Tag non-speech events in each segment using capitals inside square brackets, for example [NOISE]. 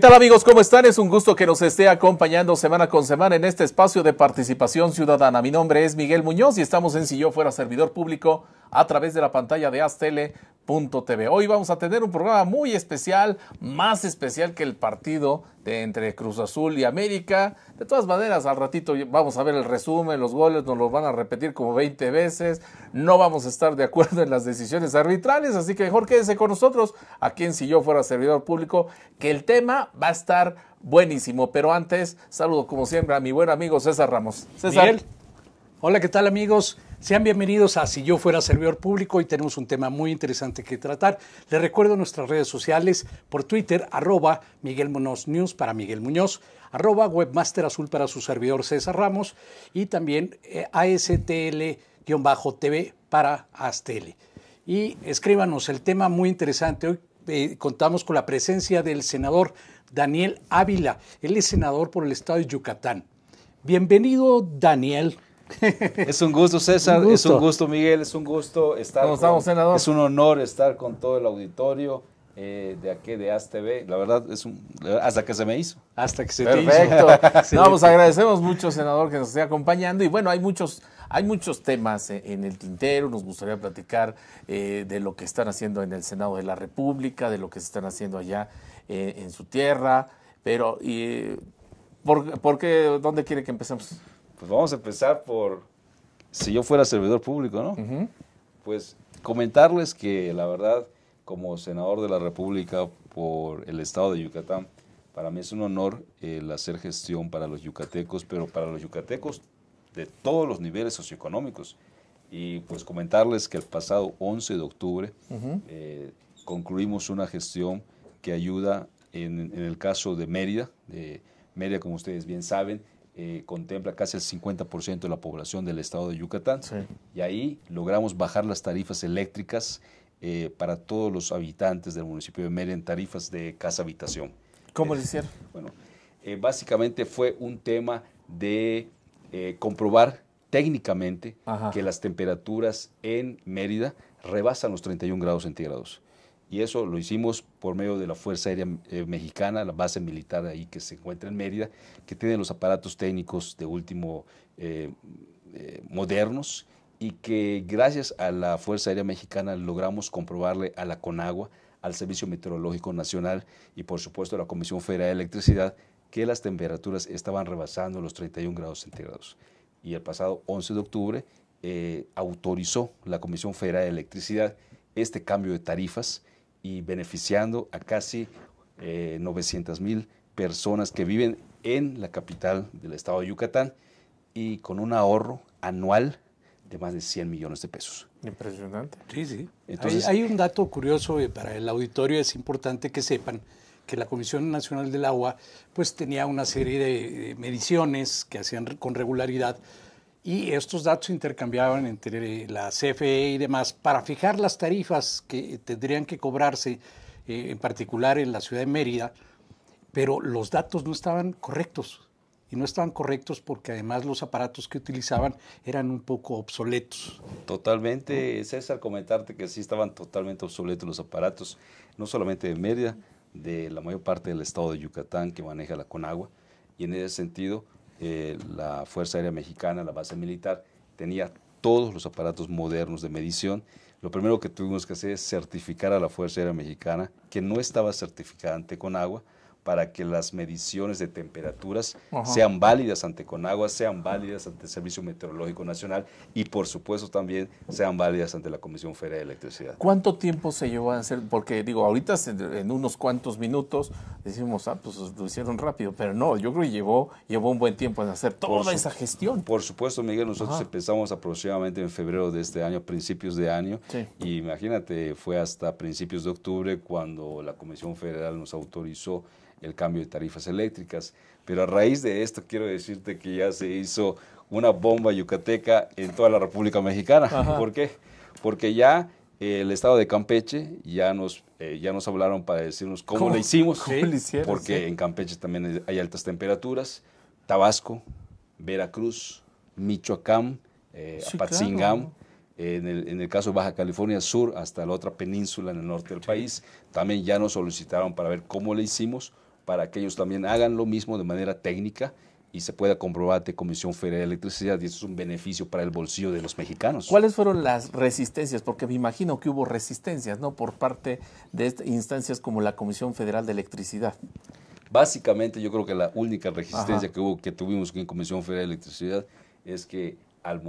tal amigos? ¿Cómo están? Es un gusto que nos esté acompañando semana con semana en este espacio de participación ciudadana. Mi nombre es Miguel Muñoz y estamos en Si yo fuera servidor público a través de la pantalla de Aztele Hoy vamos a tener un programa muy especial, más especial que el partido de entre Cruz Azul y América. De todas maneras, al ratito vamos a ver el resumen, los goles nos los van a repetir como 20 veces. No vamos a estar de acuerdo en las decisiones arbitrales, así que mejor quédese con nosotros a quien Si yo fuera servidor público, que el tema va a estar buenísimo. Pero antes, saludo como siempre a mi buen amigo César Ramos. César. Hola, ¿qué tal amigos? Sean bienvenidos a Si yo fuera servidor público y tenemos un tema muy interesante que tratar. Les recuerdo nuestras redes sociales por Twitter, arroba Miguel Munoz News para Miguel Muñoz, arroba Webmaster Azul para su servidor César Ramos y también eh, ASTL-TV para ASTL. Y escríbanos el tema muy interesante. Hoy eh, contamos con la presencia del senador Daniel Ávila. Él es senador por el estado de Yucatán. Bienvenido, Daniel. Es un gusto, César. Es un gusto, Miguel. Es un gusto estar. ¿Cómo estamos, senador? Es un honor estar con todo el auditorio. Eh, de aquí de ASTV, la verdad es un, hasta que se me hizo. Hasta que se Perfecto. hizo. Perfecto. Vamos, [LAUGHS] pues, agradecemos mucho, senador, que nos esté acompañando. Y bueno, hay muchos, hay muchos temas eh, en el tintero. Nos gustaría platicar eh, de lo que están haciendo en el Senado de la República, de lo que se están haciendo allá en su tierra. Pero, y, ¿por, ¿por qué? ¿Dónde quiere que empecemos? Pues vamos a empezar por, si yo fuera servidor público, ¿no? Pues comentarles que la verdad, como senador de la República por el estado de Yucatán, para mí es un honor el hacer gestión para los yucatecos, pero para los yucatecos de todos los niveles socioeconómicos. Y pues comentarles que el pasado 11 de octubre eh, concluimos una gestión que ayuda en, el caso de Mérida. de Mérida, como ustedes bien saben, eh, contempla casi el 50% de la población del estado de Yucatán. Y ahí logramos bajar las tarifas eléctricas eh, para todos los habitantes del municipio de Mérida en tarifas de casa habitación. ¿Cómo eh, lo hicieron? Bueno, básicamente fue un tema de comprobar técnicamente que las temperaturas en Mérida rebasan los 31 grados centígrados. Y eso lo hicimos por medio de la Fuerza Aérea eh, Mexicana, la base militar ahí que se encuentra en Mérida, que tiene los aparatos técnicos de último eh, eh, modernos y que gracias a la Fuerza Aérea Mexicana logramos comprobarle a la CONAGUA, al Servicio Meteorológico Nacional y por supuesto a la Comisión Federal de Electricidad que las temperaturas estaban rebasando los 31 grados centígrados. Y el pasado 11 de octubre autorizó la Comisión Federal de Electricidad este cambio de tarifas y beneficiando a casi 900 eh, mil personas que viven en la capital del estado de Yucatán y con un ahorro anual de más de 100 millones de pesos. Impresionante. Sí, sí. Entonces, hay, un dato curioso eh, para el auditorio, es importante que sepan que la Comisión Nacional del Agua pues tenía una serie de mediciones que hacían con regularidad y estos datos se intercambiaban entre la CFE y demás para fijar las tarifas que tendrían que cobrarse, eh, en particular en la ciudad de Mérida, pero los datos no estaban correctos. Y no estaban correctos porque además los aparatos que utilizaban eran un poco obsoletos. Totalmente, César, comentarte que sí estaban totalmente obsoletos los aparatos, no solamente de Mérida, de la mayor parte del estado de Yucatán que maneja la Conagua. Y en ese sentido, eh, la Fuerza Aérea Mexicana, la base militar, tenía todos los aparatos modernos de medición. Lo primero que tuvimos que hacer es certificar a la Fuerza Aérea Mexicana, que no estaba certificante con agua para que las mediciones de temperaturas sean válidas ante Conagua, sean válidas ante el Servicio Meteorológico Nacional y por supuesto también sean válidas ante la Comisión Federal de Electricidad. ¿Cuánto tiempo se llevó a hacer? Porque digo, ahorita en unos cuantos minutos decimos, ah, pues lo hicieron rápido, pero no, yo creo que llevó, llevó un buen tiempo en hacer toda esa gestión. Por supuesto, Miguel, nosotros empezamos aproximadamente en febrero de este año, principios de año, y imagínate, fue hasta principios de octubre cuando la Comisión Federal nos autorizó el cambio de tarifas eléctricas. Pero a raíz de esto quiero decirte que ya se hizo una bomba yucateca en toda la República Mexicana. [LAUGHS] ¿Por qué? Porque ya eh, el estado de Campeche ya nos, eh, ya nos hablaron para decirnos cómo, lo le hicimos. Porque en Campeche también hay altas temperaturas. Tabasco, Veracruz, Michoacán, eh, En el, caso de Baja California Sur, hasta la otra península en el norte del país, también ya nos solicitaron para ver cómo le hicimos, para que ellos también hagan lo mismo de manera técnica y se pueda comprobar de Comisión Federal de Electricidad y eso es un beneficio para el bolsillo de los mexicanos. ¿Cuáles fueron las resistencias? Porque me imagino que hubo resistencias, ¿no? Por parte de instancias como la Comisión Federal de Electricidad. Básicamente yo creo que la única resistencia que hubo, que tuvimos en Comisión Federal de Electricidad es que al,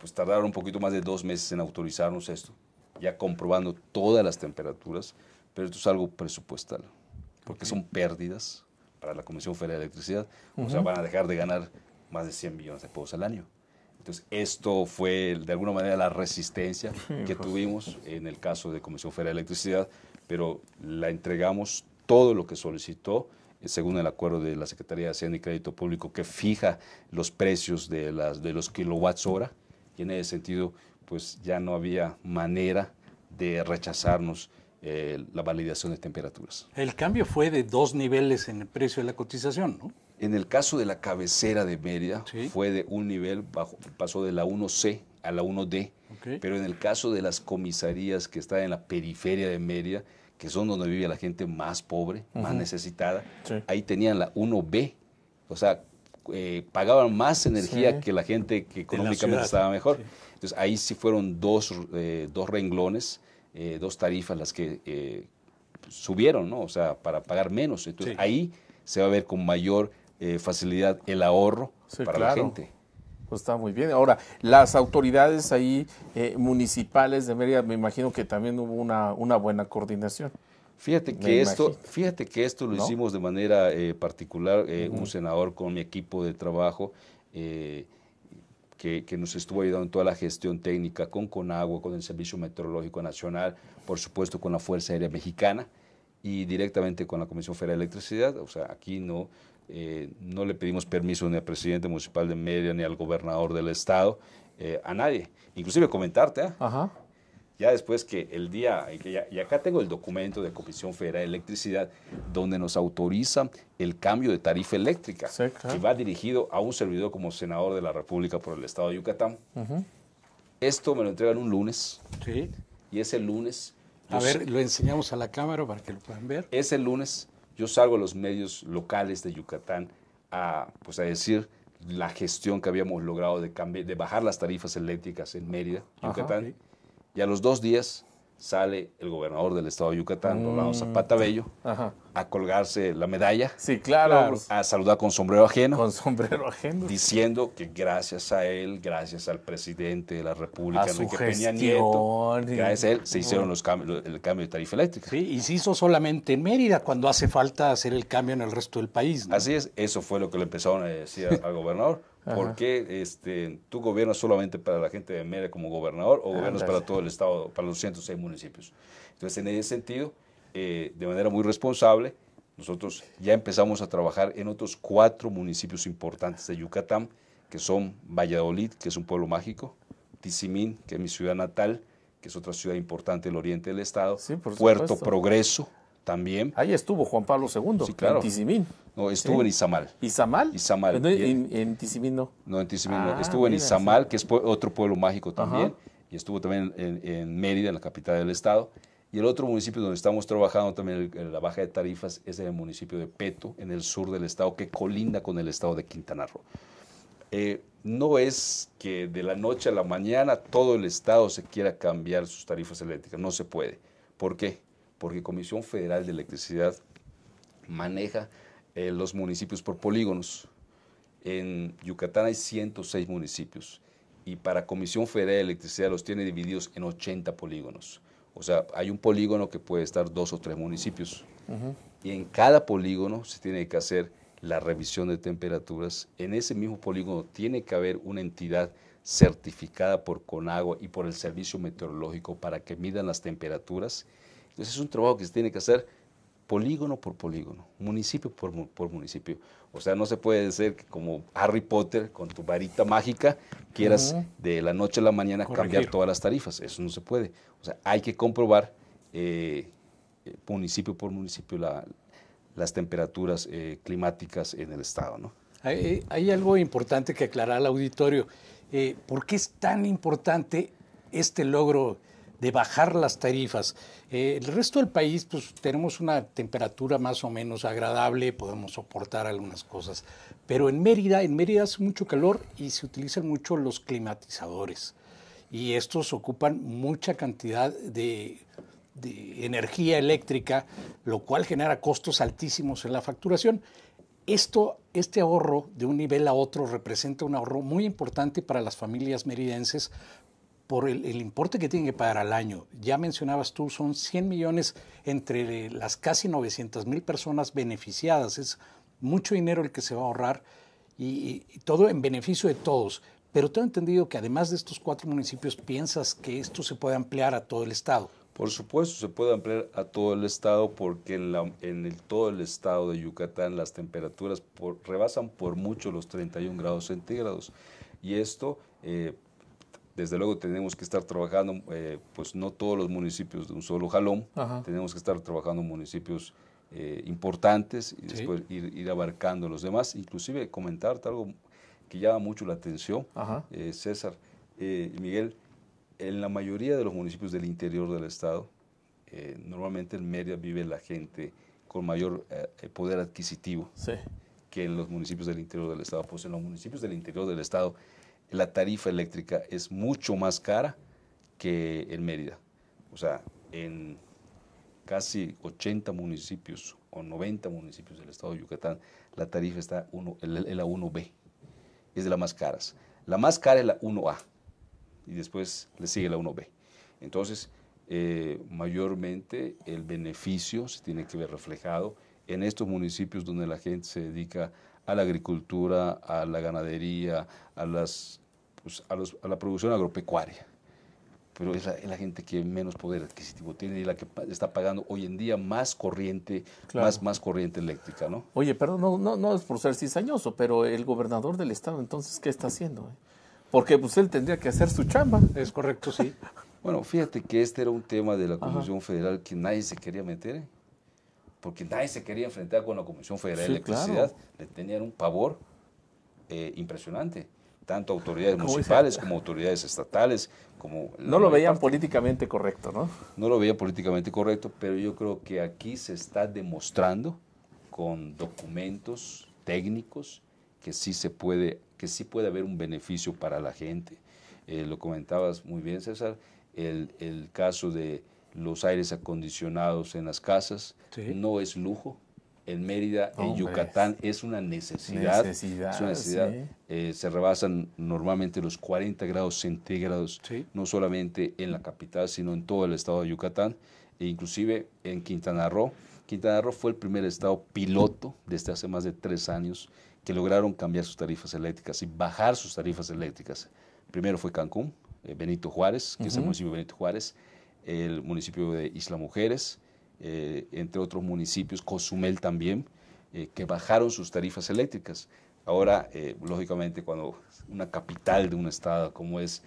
pues tardaron un poquito más de dos meses en autorizarnos esto, ya comprobando todas las temperaturas, pero esto es algo presupuestal porque son pérdidas para la Comisión Federal de Electricidad. O sea, van a dejar de ganar más de 100 millones de pesos al año. Entonces, esto fue de alguna manera la resistencia que tuvimos en el caso de Comisión Federal de Electricidad, pero la entregamos todo lo que solicitó eh, según el acuerdo de la Secretaría de Hacienda y Crédito Público que fija los precios de, las, de los kilowatts hora. Y en ese sentido, pues ya no había manera de rechazarnos eh, la validación de temperaturas. El cambio fue de dos niveles en el precio de la cotización, ¿no? En el caso de la cabecera de Mérida, fue de un nivel, pasó de la 1C a la 1D. Pero en el caso de las comisarías que están en la periferia de Mérida, que son donde vive la gente más pobre, más necesitada, ahí tenían la 1B. O sea, eh, pagaban más energía que la gente que económicamente estaba mejor. Entonces ahí sí fueron dos, eh, dos renglones eh, dos tarifas las que eh, subieron, ¿no? O sea, para pagar menos. Entonces ahí se va a ver con mayor eh, facilidad el ahorro para la gente. Pues está muy bien. Ahora, las autoridades ahí municipales de Mérida, me imagino que también hubo una, una buena coordinación. Fíjate que, esto, fíjate que esto lo hicimos de manera particular, un senador con mi equipo de trabajo que, nos estuvo ayudando en toda la gestión técnica con Conagua, con el Servicio Meteorológico Nacional, por supuesto con la Fuerza Aérea Mexicana y directamente con la Comisión Federal de Electricidad. O sea, aquí no, eh, no le pedimos permiso ni al presidente municipal de media ni al gobernador del estado, eh, a nadie. Inclusive comentarte, ¿ah? Ajá. Ya después que el día, y acá tengo el documento de Comisión Federal de Electricidad, donde nos autoriza el cambio de tarifa eléctrica, que va dirigido a un servidor como senador de la República por el Estado de Yucatán. Esto me lo entregan un lunes. Sí. Y ese lunes... A ver, lo enseñamos a la cámara para que lo puedan ver. Ese lunes yo salgo a los medios locales de Yucatán a, pues, a decir la gestión que habíamos logrado de, de bajar las tarifas eléctricas en Mérida, Yucatán. Y a los dos días sale el gobernador del estado de Yucatán, Rolando mm. Zapata Bello, a colgarse la medalla. Sí, claro. A saludar con sombrero ajeno. Con sombrero ajeno. Diciendo que gracias a él, gracias al presidente de la República, a Enrique Nieto, gracias a él se hicieron los cambios, el cambio de tarifa eléctrica. Sí, y se hizo solamente en Mérida cuando hace falta hacer el cambio en el resto del país. Así es, eso fue lo que le empezaron a decir al gobernador. Porque, ¿Por este, tú gobiernas solamente para la gente de Media como gobernador o gobiernas para todo el estado, para los 106 municipios? Entonces, en ese sentido, eh, de manera muy responsable, nosotros ya empezamos a trabajar en otros cuatro municipios importantes de Yucatán, que son Valladolid, que es un pueblo mágico, Tizimín, que es mi ciudad natal, que es otra ciudad importante del oriente del estado, Puerto Progreso, también. Ahí estuvo Juan Pablo II, en Tizimín. No, estuvo en Izamal. ¿Izamal? Izamal. en, Tizimín no. No, en Tizimín no. Ah, estuvo en Izamal, que es otro pueblo mágico también, y estuvo también en, Mérida, en la capital del estado. Y el otro municipio donde estamos trabajando también en la baja de tarifas es el municipio de Peto, en el sur del estado, que colinda con el estado de Quintana Roo. Eh, no es que de la noche a la mañana todo el estado se quiera cambiar sus tarifas eléctricas, no se puede. ¿Por qué? porque Comisión Federal de Electricidad maneja eh, los municipios por polígonos. En Yucatán hay 106 municipios y para Comisión Federal de Electricidad los tiene divididos en 80 polígonos. O sea, hay un polígono que puede estar dos o tres municipios. Y en cada polígono se tiene que hacer la revisión de temperaturas. En ese mismo polígono tiene que haber una entidad certificada por CONAGUA y por el Servicio Meteorológico para que midan las temperaturas entonces es un trabajo que se tiene que hacer polígono por polígono, municipio por, municipio. O sea, no se puede ser que como Harry Potter, con tu varita mágica, quieras de la noche a la mañana cambiar todas las tarifas. Eso no se puede. O sea, hay que comprobar eh, eh, municipio por municipio las temperaturas eh, climáticas en el estado. ¿no? Hay, algo importante que aclarar al auditorio. ¿Por qué es tan importante este logro? de bajar las tarifas. Eh, el resto del país, pues tenemos una temperatura más o menos agradable, podemos soportar algunas cosas. Pero en Mérida, en Mérida hace mucho calor y se utilizan mucho los climatizadores. Y estos ocupan mucha cantidad de, energía eléctrica, lo cual genera costos altísimos en la facturación. Esto, este ahorro de un nivel a otro representa un ahorro muy importante para las familias meridenses por el, importe que tienen que pagar al año. Ya mencionabas tú, son 100 millones entre las casi 900 mil personas beneficiadas. Es mucho dinero el que se va a ahorrar y, todo en beneficio de todos. Pero tengo entendido que además de estos cuatro municipios, piensas que esto se puede ampliar a todo el estado. Por supuesto, se puede ampliar a todo el estado porque en, todo el estado de Yucatán las temperaturas rebasan por mucho los 31 grados centígrados. Y esto eh, desde luego tenemos que estar trabajando, eh, pues no todos los municipios de un solo jalón, tenemos que estar trabajando municipios eh, importantes y después ir, abarcando los demás. Inclusive comentarte algo que llama mucho la atención, eh, César Miguel, en la mayoría de los municipios del interior del estado, normalmente en media vive la gente con mayor poder adquisitivo. que en los municipios del interior del estado. Pues en los municipios del interior del estado la tarifa eléctrica es mucho más cara que en Mérida. O sea, en casi 80 municipios o 90 municipios del estado de Yucatán, la tarifa está uno, en la 1B. Es de las más caras. La más cara es la 1A y después le sigue la 1B. Entonces, eh, mayormente el beneficio se tiene que ver reflejado en estos municipios donde la gente se dedica a la agricultura, a la ganadería, a las pues, a, la producción agropecuaria. Pero es la, gente que menos poder adquisitivo tiene y la que está pagando hoy en día más corriente, más, corriente eléctrica, ¿no? Oye, perdón, no, no, es por ser cizañoso, pero el gobernador del estado, entonces, ¿qué está haciendo? Eh? Porque pues, él tendría que hacer su chamba. Es correcto, sí. [LAUGHS] bueno, fíjate que este era un tema de la Comisión Federal que nadie se quería meter. ¿eh? porque nadie se quería enfrentar con la Comisión Federal de Electricidad, le tenían un pavor eh, impresionante tanto autoridades municipales como autoridades estatales. Como no lo veían políticamente correcto, ¿no? No lo veía políticamente correcto, pero yo creo que aquí se está demostrando con documentos técnicos que sí se puede, que sí puede haber un beneficio para la gente. Eh, lo comentabas muy bien, César, el, el caso de los aires acondicionados en las casas no es lujo, en Mérida, en Yucatán, es una necesidad. una necesidad. Eh, se rebasan normalmente los 40 grados centígrados, no solamente en la capital, sino en todo el estado de Yucatán, e inclusive en Quintana Roo. Quintana Roo fue el primer estado piloto desde hace más de tres años que lograron cambiar sus tarifas eléctricas y bajar sus tarifas eléctricas. Primero fue Cancún, eh, Benito Juárez, que es el municipio de Benito Juárez, el municipio de Isla Mujeres, eh, entre otros municipios, Cozumel también, eh, que bajaron sus tarifas eléctricas. Ahora, eh, lógicamente, cuando una capital de un estado como es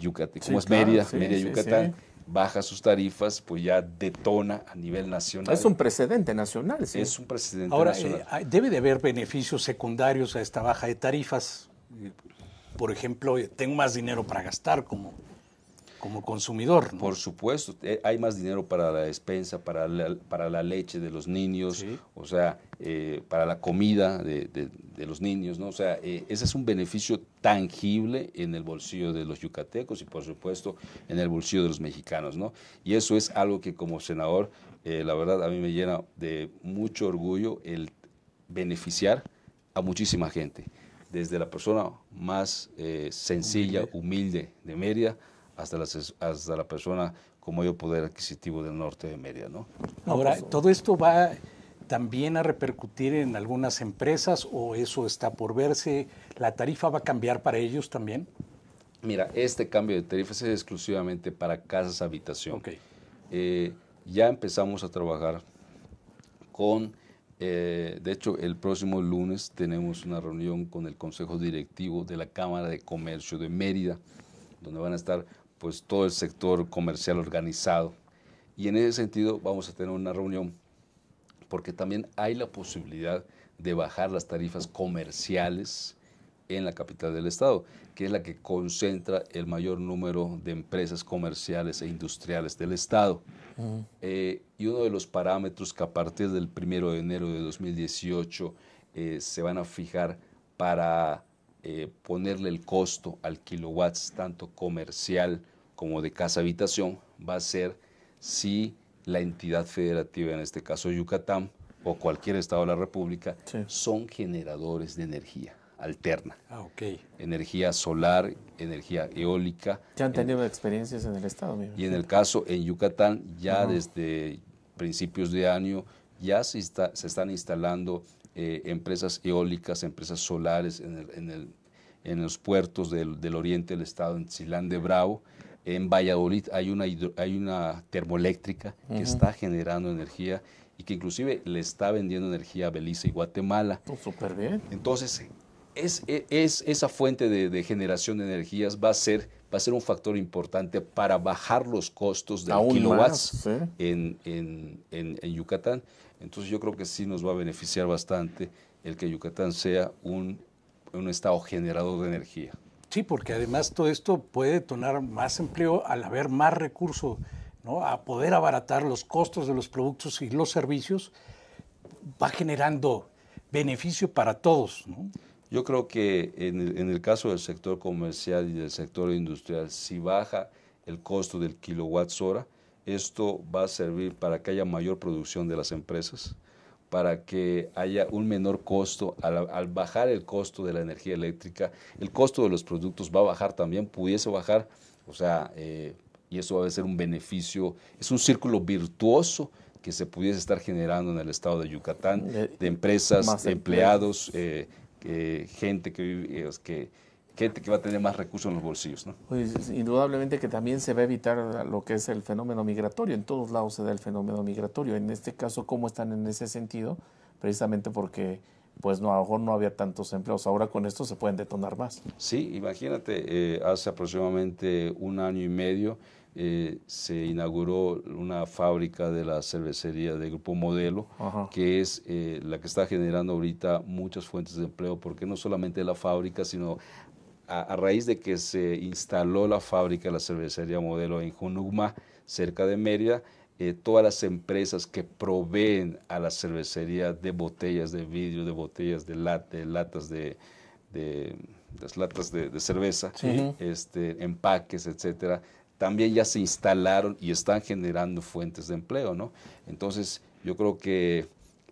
Yucatán, como es Mérida, Mérida, Yucatán, baja sus tarifas, pues ya detona a nivel nacional. Es un precedente nacional, sí. Es un precedente Ahora, nacional. Ahora, debe de haber beneficios secundarios a esta baja de tarifas. Por ejemplo, tengo más dinero para gastar, como como consumidor. Por supuesto, eh, hay más dinero para la despensa, para la, para la leche de los niños, o sea, eh, para la comida de, de, los niños, ¿no? O sea, eh, ese es un beneficio tangible en el bolsillo de los yucatecos y por supuesto en el bolsillo de los mexicanos, ¿no? Y eso es algo que como senador, la verdad, a mí me llena de mucho orgullo el beneficiar a muchísima gente, desde la persona más sencilla, humilde, de media hasta la, persona con mayor poder adquisitivo del norte de Mérida. ¿no? Ahora, pues, ¿todo esto va también a repercutir en algunas empresas o eso está por verse? ¿La tarifa va a cambiar para ellos también? Mira, este cambio de tarifas es exclusivamente para casas habitación. Eh, ya empezamos a trabajar con, eh, de hecho, el próximo lunes tenemos una reunión con el Consejo Directivo de la Cámara de Comercio de Mérida, donde van a estar pues todo el sector comercial organizado. Y en ese sentido vamos a tener una reunión porque también hay la posibilidad de bajar las tarifas comerciales en la capital del estado, que es la que concentra el mayor número de empresas comerciales e industriales del estado. Eh, y uno de los parámetros que a partir del 1 de enero de 2018 eh, se van a fijar para eh, ponerle el costo al kilowatts, tanto comercial como de casa habitación, va a ser si la entidad federativa, en este caso Yucatán, o cualquier estado de la República, son generadores de energía alterna. Ah, energía solar, energía eólica. Ya han tenido experiencias en el estado. Y en el caso en Yucatán, ya desde principios de año, ya se, se están instalando eh, empresas eólicas, empresas solares en, en, los puertos del, oriente del estado, en Chilán de Bravo. En Valladolid hay una, hay una termoeléctrica que está generando energía y que inclusive le está vendiendo energía a Belice y Guatemala. Oh, bien. Entonces, es, e, esa fuente de, generación de energías va a ser va a ser un factor importante para bajar los costos de kilowatts en, en, en, Yucatán. Entonces yo creo que sí nos va a beneficiar bastante el que Yucatán sea un, estado generador de energía. Sí, porque además todo esto puede detonar más empleo al haber más recursos, ¿no? a poder abaratar los costos de los productos y los servicios, va generando beneficio para todos. Yo creo que en el, en el, caso del sector comercial y del sector industrial, si baja el costo del kilowatt hora, esto va a servir para que haya mayor producción de las empresas, para que haya un menor costo. Al, bajar el costo de la energía eléctrica, el costo de los productos va a bajar también, pudiese bajar, o sea, eh, y eso va a ser un beneficio, es un círculo virtuoso que se pudiese estar generando en el estado de Yucatán, eh, de empresas, empleados, eh, gente que, que gente que va a tener más recursos en los bolsillos. ¿no? Pues, indudablemente que también se va a evitar lo que es el fenómeno migratorio. En todos lados se da el fenómeno migratorio. En este caso, ¿cómo están en ese sentido? Precisamente porque pues no, no había tantos empleos. Ahora con esto se pueden detonar más. Sí, imagínate, eh, hace aproximadamente un año y medio eh, se inauguró una fábrica de la cervecería de Grupo Modelo, que es eh, la que está generando ahorita muchas fuentes de empleo, porque no solamente la fábrica, sino a, raíz de que se instaló la fábrica, de la cervecería modelo en Junugma, cerca de Mérida, eh, todas las empresas que proveen a la cervecería de botellas de vidrio, de botellas de, de latas de, latas de, cerveza, este, empaques, etcétera, también ya se instalaron y están generando fuentes de empleo, ¿no? Entonces, yo creo que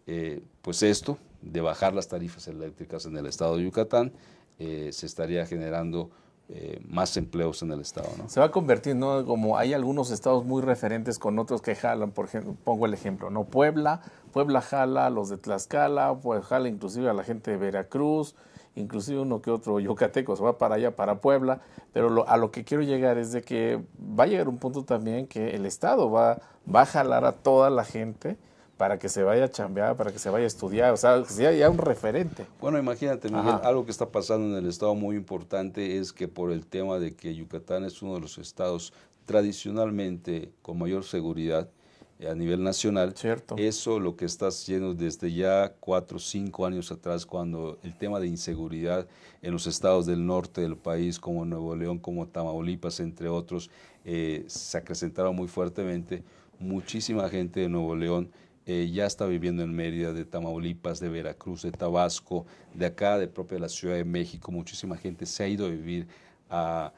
eh, pues esto de bajar las tarifas eléctricas en el estado de Yucatán eh, se estaría generando eh, más empleos en el Estado. ¿no? Se va a convertir, ¿no? Como hay algunos estados muy referentes con otros que jalan, por ejemplo, pongo el ejemplo, ¿no? Puebla, Puebla jala a los de Tlaxcala, pues jala inclusive a la gente de Veracruz, inclusive uno que otro yucateco se va para allá, para Puebla, pero a lo que quiero llegar es de que va a llegar un punto también que el Estado va, va a jalar a toda la gente para que se vaya a chambear, para que se vaya a estudiar, o sea, ya un referente. Bueno, imagínate, Miguel, algo que está pasando en el Estado muy importante es que por el tema de que Yucatán es uno de los estados tradicionalmente con mayor seguridad eh, a nivel nacional, Cierto. eso lo que está haciendo desde ya cuatro o cinco años atrás, cuando el tema de inseguridad en los estados del norte del país, como Nuevo León, como Tamaulipas, entre otros, eh, se acrecentaron muy fuertemente, muchísima gente de Nuevo León eh, ya está viviendo en Mérida, de Tamaulipas, de Veracruz, de Tabasco, de acá, de propia la Ciudad de México. Muchísima gente se ha ido a vivir a,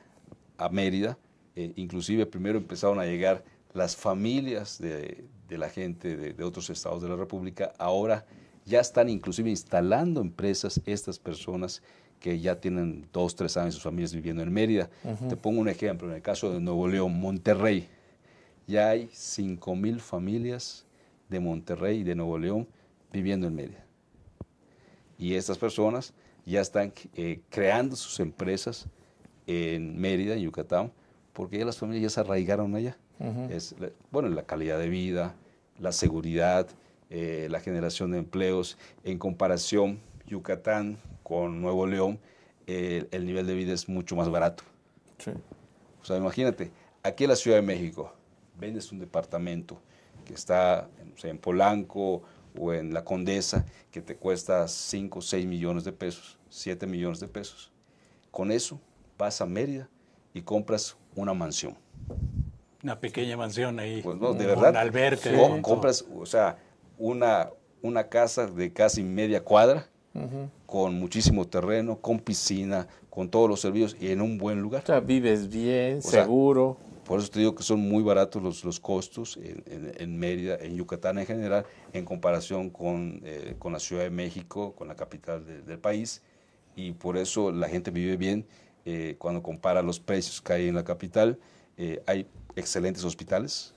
Mérida. Eh, inclusive primero empezaron a llegar las familias de, la gente de, otros estados de la República. Ahora ya están inclusive instalando empresas estas personas que ya tienen dos, tres años sus familias viviendo en Mérida. Te pongo un ejemplo, en el caso de Nuevo León, Monterrey, ya hay cinco mil familias de Monterrey y de Nuevo León viviendo en Mérida. Y estas personas ya están eh, creando sus empresas en Mérida, en Yucatán, porque ya las familias ya se arraigaron allá. es, bueno, la calidad de vida, la seguridad, eh, la generación de empleos. En comparación, Yucatán con Nuevo León, el nivel de vida es mucho más barato. O sea, imagínate, aquí en la Ciudad de México, vendes un departamento que está en Polanco o en La Condesa, que te cuesta 5, 6 millones de pesos, 7 millones de pesos. Con eso vas a Mérida y compras una mansión. Una pequeña mansión ahí. Pues, no, de verdad. compras, o sea, una, una casa de casi media cuadra, con muchísimo terreno, con piscina, con todos los servicios y en un buen lugar. O sea, vives bien, seguro por eso te digo que son muy baratos los, costos en, Mérida, en Yucatán en general, en comparación con, eh, la Ciudad de México, con la capital del país, y por eso la gente vive bien eh, cuando compara los precios que hay en la capital. Eh, hay excelentes hospitales,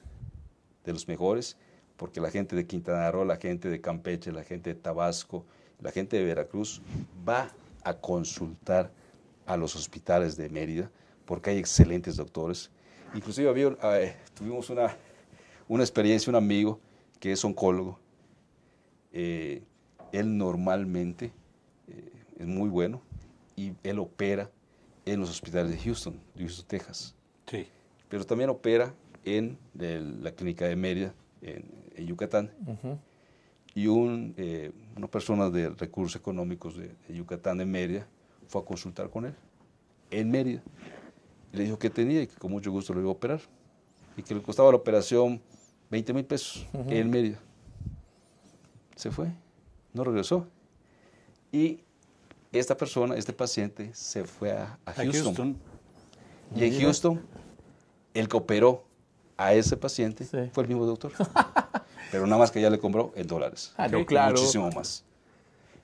de los mejores, porque la gente de Quintana Roo, la gente de Campeche, la gente de Tabasco, la gente de Veracruz va a consultar a los hospitales de Mérida, porque hay excelentes doctores Inclusive ah, eh, tuvimos una, una experiencia, un amigo que es oncólogo. Eh, él normalmente eh, es muy bueno y él opera en los hospitales de Houston, de Houston, Texas. Sí. Pero también opera en la clínica de Mérida, en, Yucatán. Y una persona de recursos económicos de, de Yucatán, de Mérida, fue a consultar con él en Mérida le dijo que tenía y que con mucho gusto lo iba a operar. Y que le costaba la operación 20 mil pesos en medio. Se fue, no regresó. Y esta persona, este paciente, se fue a, Houston. Y en Houston, el que operó a ese paciente fue el mismo doctor. [LAUGHS] Pero nada más que ya le compró en dólares. Ah, muchísimo más.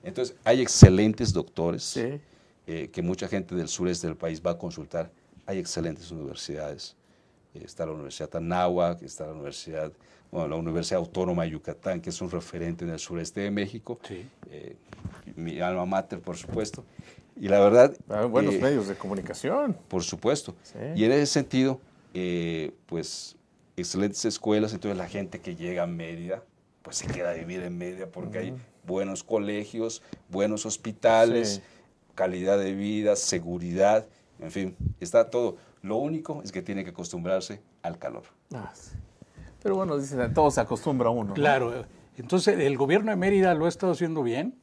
Entonces, hay excelentes doctores eh, que mucha gente del sureste del país va a consultar hay excelentes universidades. Está la Universidad que está la Universidad, bueno, la Universidad Autónoma de Yucatán, que es un referente en el sureste de México. Eh, mi alma mater, por supuesto. Y la verdad... Ah, buenos medios de comunicación. Por supuesto. Y en ese sentido, eh, pues, excelentes escuelas. Entonces, la gente que llega a Mérida, pues se queda a vivir en Mérida porque hay buenos colegios, buenos hospitales, calidad de vida, seguridad. En fin, está todo. Lo único es que tiene que acostumbrarse al calor. Ah, Pero bueno, dicen, todo se acostumbra uno. Claro. Entonces, ¿el gobierno de Mérida lo ha estado haciendo bien?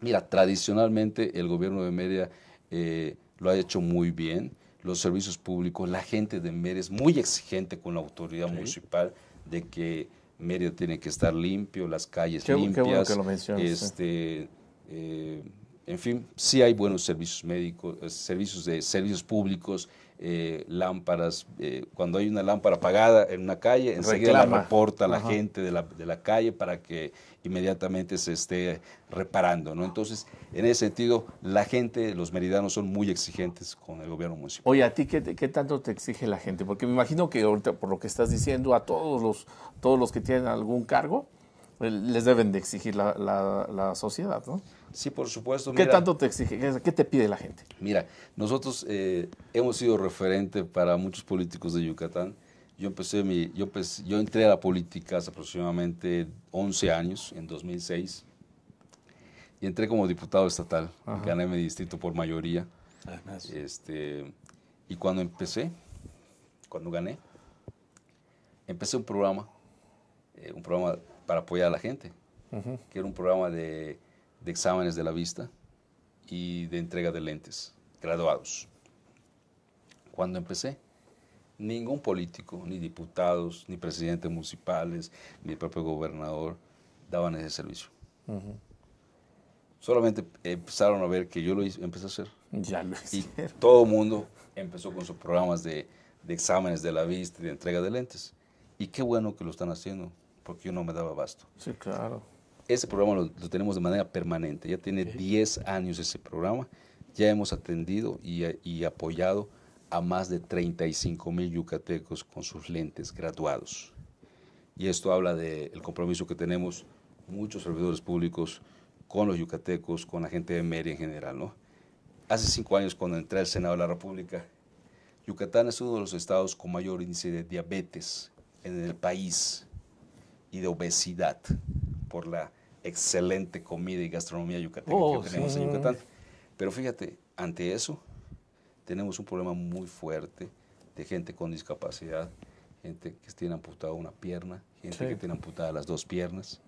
Mira, tradicionalmente el gobierno de Mérida eh, lo ha hecho muy bien. Los servicios públicos, la gente de Mérida es muy exigente con la autoridad municipal de que Mérida tiene que estar limpio, las calles limpias. Qué bueno que lo mencionas. Este, eh, en fin, sí hay buenos servicios médicos, eh, servicios de servicios públicos, eh, lámparas. Eh, cuando hay una lámpara apagada en una calle, enseguida la reporta a la gente de la, calle para que inmediatamente se esté reparando. ¿no? Entonces, en ese sentido, la gente, los meridianos son muy exigentes con el gobierno municipal. Oye, ¿a ti qué, qué tanto te exige la gente? Porque me imagino que ahorita, por lo que estás diciendo, a todos los, todos los que tienen algún cargo, les deben de exigir la sociedad, ¿no? Sí, por supuesto. ¿Qué tanto te exige? ¿Qué te pide la gente? Mira, nosotros eh, hemos sido referente para muchos políticos de Yucatán. Yo, empecé mi, yo, yo entré a la política hace aproximadamente 11 años, en 2006, y entré como diputado estatal. Gané mi distrito por mayoría. Este, y cuando empecé, cuando gané, empecé un programa, eh, un programa para apoyar a la gente, que era un programa de de exámenes de la vista y de entrega de lentes, graduados. Cuando empecé, ningún político, ni diputados, ni presidentes municipales, ni el propio gobernador daban ese servicio. Solamente empezaron a ver que yo lo hice, empecé a hacer. Ya lo todo el mundo empezó con sus programas de, de exámenes de la vista y de entrega de lentes. Y qué bueno que lo están haciendo, porque yo no me daba abasto. Sí, claro. Ese programa lo, tenemos de manera permanente, ya tiene 10 años ese programa, ya hemos atendido y, apoyado a más de 35 mil yucatecos con sus lentes graduados. Y esto habla del compromiso que tenemos muchos servidores públicos con los yucatecos, con la gente de Mérida en general. ¿no? Hace cinco años, cuando entré al Senado de la República, Yucatán es uno de los estados con mayor índice de diabetes en el país y de obesidad por la excelente comida y gastronomía yucateca que oh, tenemos en Yucatán. Pero fíjate, ante eso tenemos un problema muy fuerte de gente con discapacidad, gente que tiene amputada una pierna, gente que tiene amputada las dos piernas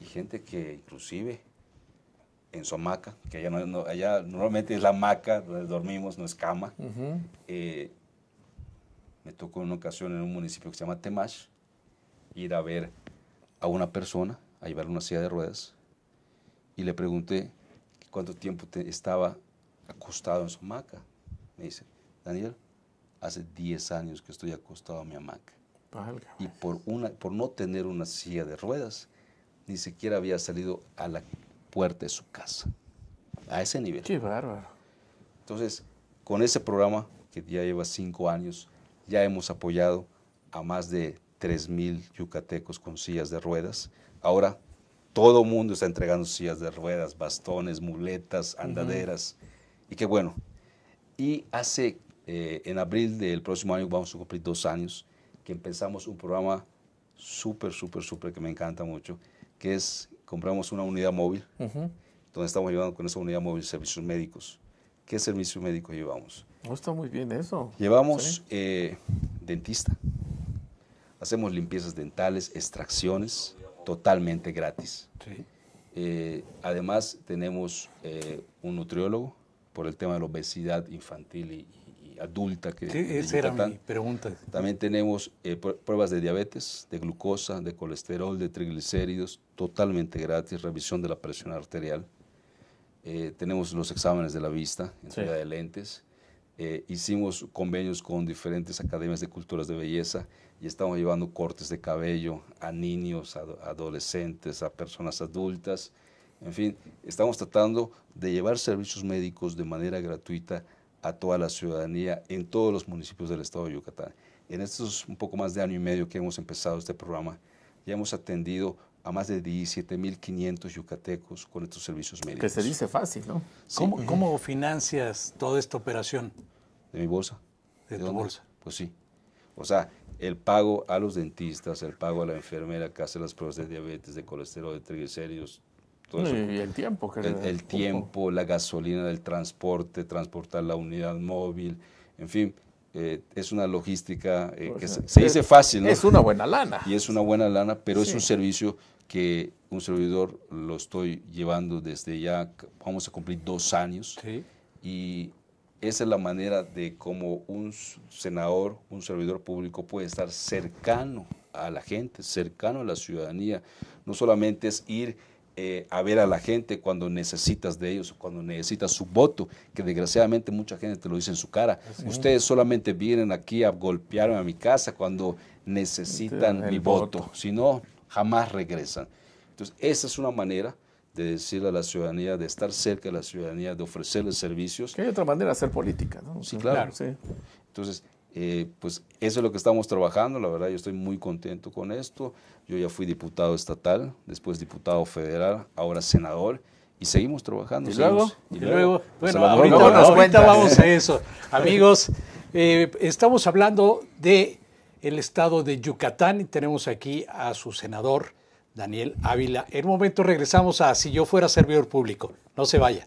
y gente que inclusive en su hamaca, que allá, normalmente es la hamaca donde dormimos, no es cama. Eh, me tocó en una ocasión en un municipio que se llama Temash ir a ver a una persona a llevar una silla de ruedas y le pregunté cuánto tiempo estaba acostado en su hamaca. Me dice, Daniel, hace 10 años que estoy acostado en mi hamaca. Y pues. por, una, por no tener una silla de ruedas, ni siquiera había salido a la puerta de su casa. A ese nivel. Qué bárbaro. Entonces, con ese programa, que ya lleva 5 años, ya hemos apoyado a más de 3.000 yucatecos con sillas de ruedas Ahora todo mundo está entregando sillas de ruedas, bastones, muletas, andaderas. Y qué bueno. Y hace, eh, en abril del próximo año vamos a cumplir dos años que empezamos un programa súper, súper, súper que me encanta mucho, que es compramos una unidad móvil, donde estamos llevando con esa unidad móvil servicios médicos. ¿Qué servicios médicos llevamos? No oh, está muy bien eso. Llevamos eh, dentista, hacemos limpiezas dentales, extracciones, totalmente gratis. Eh, además, tenemos eh, un nutriólogo por el tema de la obesidad infantil y, adulta. Que esa era mi pregunta. También tenemos eh, pruebas de diabetes, de glucosa, de colesterol, de triglicéridos, totalmente gratis, revisión de la presión arterial. tenemos los exámenes de la vista, entrega de lentes. Eh, hicimos convenios con diferentes academias de culturas de belleza y estamos llevando cortes de cabello a niños, a adolescentes, a personas adultas. En fin, estamos tratando de llevar servicios médicos de manera gratuita a toda la ciudadanía en todos los municipios del estado de Yucatán. En estos un poco más de año y medio que hemos empezado este programa, ya hemos atendido a más de 17.500 yucatecos con estos servicios médicos. Que se dice fácil, ¿no? ¿Cómo, financias toda esta operación? De mi bolsa. ¿De, tu bolsa? Pues sí. O sea, el pago a los dentistas, el pago a la enfermera que hace las pruebas de diabetes, de colesterol, de triglicéridos. Todo eso. Y el tiempo. Que el, tiempo, la gasolina del transporte, transportar la unidad móvil, en fin, eh, es una logística eh, pues, que eh, se, dice fácil. ¿no? Es una buena lana. Y es una buena lana, pero es un servicio que un servidor lo estoy llevando desde ya, vamos a cumplir dos años. Y esa es la manera de cómo un senador, un servidor público puede estar cercano a la gente, cercano a la ciudadanía. No solamente es ir eh, a ver a la gente cuando necesitas de ellos, cuando necesitas su voto, que desgraciadamente mucha gente te lo dice en su cara. Ustedes solamente vienen aquí a golpearme a mi casa cuando necesitan mi voto. sino jamás regresan. Entonces, esa es una manera de decirle a la ciudadanía, de estar cerca de la ciudadanía, de ofrecerles servicios. Que hay otra manera de hacer política, ¿no? Sí, claro. sí. Entonces, eh, pues eso es lo que estamos trabajando, la verdad yo estoy muy contento con esto. Yo ya fui diputado estatal, después diputado federal, ahora senador y seguimos trabajando. Y luego, y, luego, pues, bueno, ahorita, vamos a eso. [LAUGHS] Amigos, eh, estamos hablando de el estado de Yucatán y tenemos aquí a su senador Daniel Ávila. En un momento regresamos a Si yo fuera servidor público. No se vaya.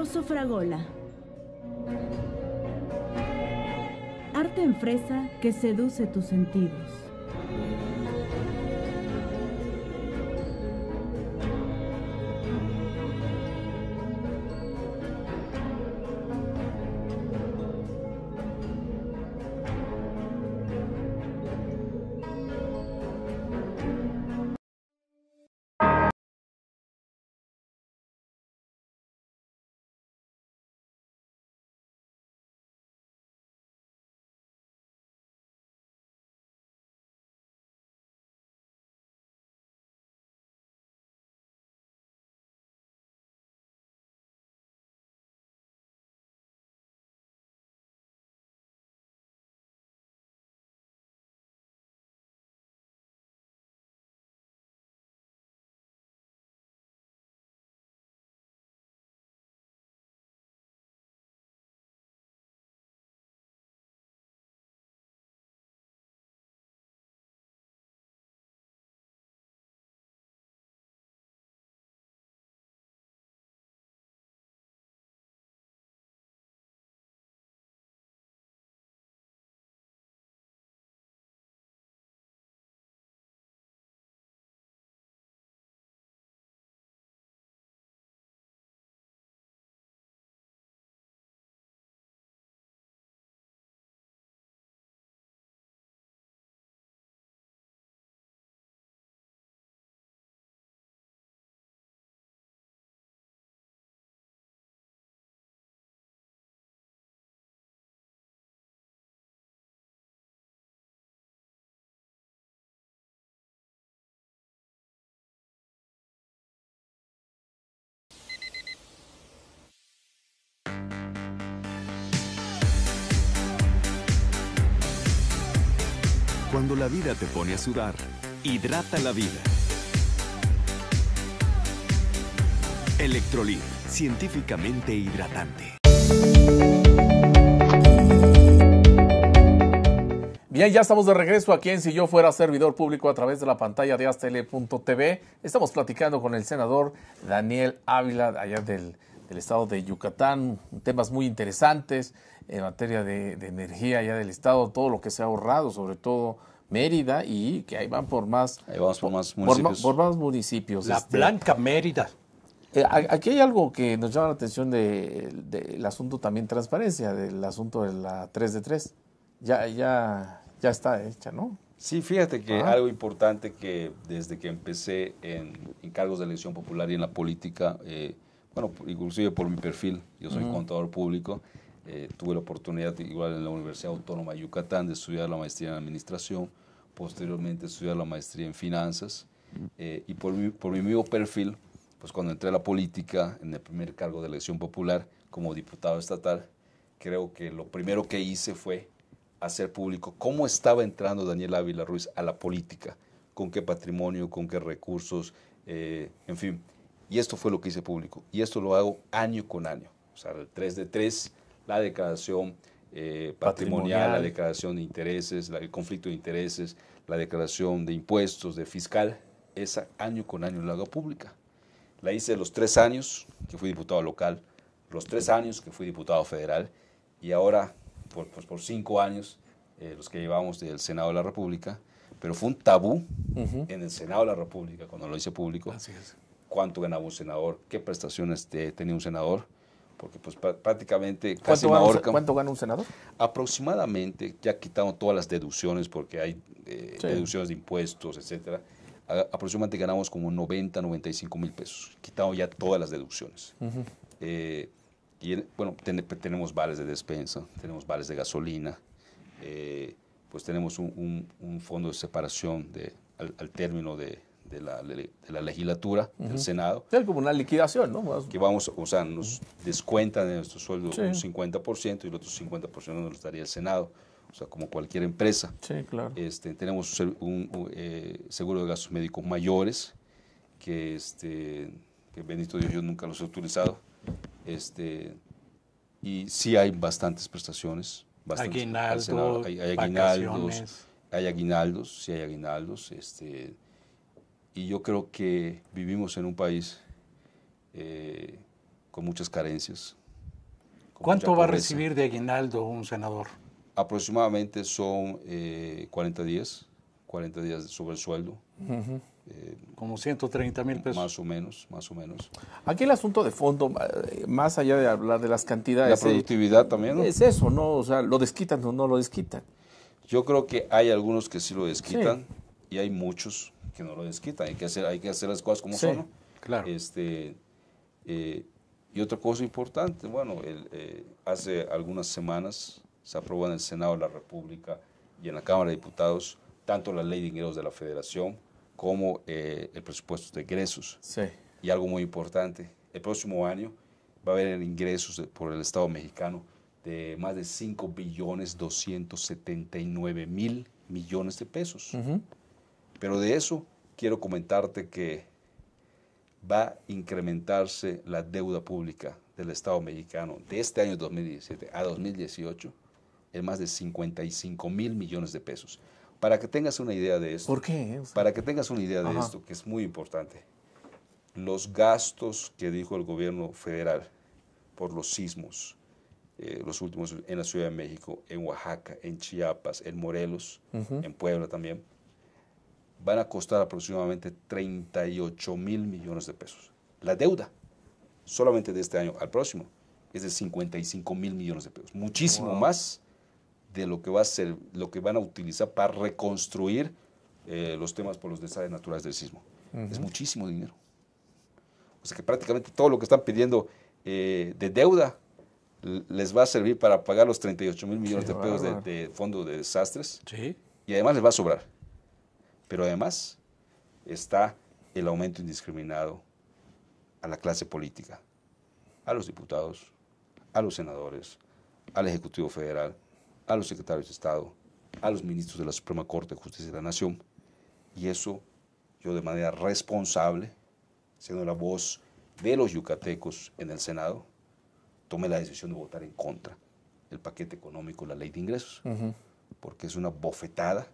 Oso Arte en fresa que seduce tus sentidos. Cuando la vida te pone a sudar, hidrata la vida. Electrolit, científicamente hidratante. Bien, ya estamos de regreso aquí en Si yo fuera servidor público a través de la pantalla de Aztele.tv. Estamos platicando con el senador Daniel Ávila, allá del, estado de Yucatán, temas muy interesantes en materia de, energía allá del estado, todo lo que se ha ahorrado, sobre todo Mérida y que ahí van por más, por más municipios. municipios. La este. Blanca Mérida. Eh, aquí hay algo que nos llama la atención del asunto también transparencia, del asunto de la 3 de 3. Ya, ya, ya está hecha, ¿no? Sí, fíjate que algo importante que desde que empecé en, cargos de elección popular y en la política, eh, bueno, inclusive por mi perfil, yo soy contador público, eh, tuve la oportunidad, igual en la Universidad Autónoma de Yucatán, de estudiar la maestría en Administración, posteriormente estudiar la maestría en Finanzas. Mm. Eh, y por mi, mismo perfil, pues cuando entré a la política, en el primer cargo de elección popular, como diputado estatal, creo que lo primero que hice fue hacer público cómo estaba entrando Daniel Ávila Ruiz a la política, con qué patrimonio, con qué recursos, eh, en fin. Y esto fue lo que hice público. Y esto lo hago año con año. O sea, el 3 de 3 la declaración eh, patrimonial, la declaración de intereses, el conflicto de intereses, la declaración de impuestos, de fiscal, esa año con año la hago pública. La hice los tres años que fui diputado local, los tres años que fui diputado federal y ahora por, pues, por cinco años eh, los que llevamos del Senado de la República, pero fue un tabú en el Senado de la República cuando lo hice público. ¿Cuánto ganaba un senador? ¿Qué prestaciones tenía un senador? porque pues prácticamente casi ¿Cuánto, un, ¿Cuánto gana un senador? Aproximadamente, ya quitando todas las deducciones, porque hay eh, deducciones de impuestos, etcétera, aproximadamente ganamos como 90, 95 mil pesos, quitando ya todas las deducciones. Eh, y bueno, tenemos vales de despensa, tenemos vales de gasolina, eh, pues tenemos un, fondo de separación al término de, de la, de la legislatura, el del Senado. Es como una liquidación, ¿no? Que vamos, o sea, nos descuentan de nuestro sueldo un 50% y el otro 50% nos lo daría el Senado. O sea, como cualquier empresa. Sí, claro. Este, tenemos un, eh, seguro de gastos médicos mayores, que, este, que bendito Dios, yo nunca los he utilizado. Este, y sí hay bastantes prestaciones. aguinaldo, hay, hay aguinaldos, hay aguinaldos, sí hay aguinaldos. Este, y yo creo que vivimos en un país eh, con muchas carencias. ¿Cuánto va a recibir de aguinaldo un senador? Aproximadamente son 40 eh, días, 40 días sobre el sueldo. Eh, Como 130 mil pesos. Más o menos, más o menos. Aquí el asunto de fondo, más allá de hablar de las cantidades. La productividad también. ¿no? Es eso, ¿no? O sea, ¿lo desquitan o no lo desquitan? Yo creo que hay algunos que sí lo desquitan y hay muchos que no lo desquita, hay que hacer, hay que hacer las cosas como son. Claro. Este, eh, y otra cosa importante, bueno, eh, hace algunas semanas se aprobó en el Senado de la República y en la Cámara de Diputados tanto la ley de ingresos de la Federación como eh, el presupuesto de ingresos. Sí. Y algo muy importante, el próximo año va a haber ingresos por el Estado mexicano de más de 5 billones 279 mil millones de pesos. Pero de eso quiero comentarte que va a incrementarse la deuda pública del Estado mexicano de este año 2017 a 2018 en más de 55 mil millones de pesos. Para que tengas una idea de esto. ¿Por qué? para que tengas una idea de esto, que es muy importante. Los gastos que dijo el gobierno federal por los sismos, eh, los últimos en la Ciudad de México, en Oaxaca, en Chiapas, en Morelos, en Puebla también, van a costar aproximadamente 38 mil millones de pesos. La deuda, solamente de este año al próximo, es de 55 mil millones de pesos. Muchísimo más de lo que, va a ser, lo que van a utilizar para reconstruir eh, los temas por los desastres naturales del sismo. Es muchísimo dinero. O sea que prácticamente todo lo que están pidiendo eh, de deuda les va a servir para pagar los 38 mil millones de pesos de, de, fondo de desastres. Sí. Y además les va a sobrar. Pero además está el aumento indiscriminado a la clase política, a los diputados, a los senadores, al Ejecutivo Federal, a los secretarios de Estado, a los ministros de la Suprema Corte de Justicia de la Nación. Y eso yo de manera responsable, siendo la voz de los yucatecos en el Senado, tomé la decisión de votar en contra del paquete económico, la ley de ingresos, porque es una bofetada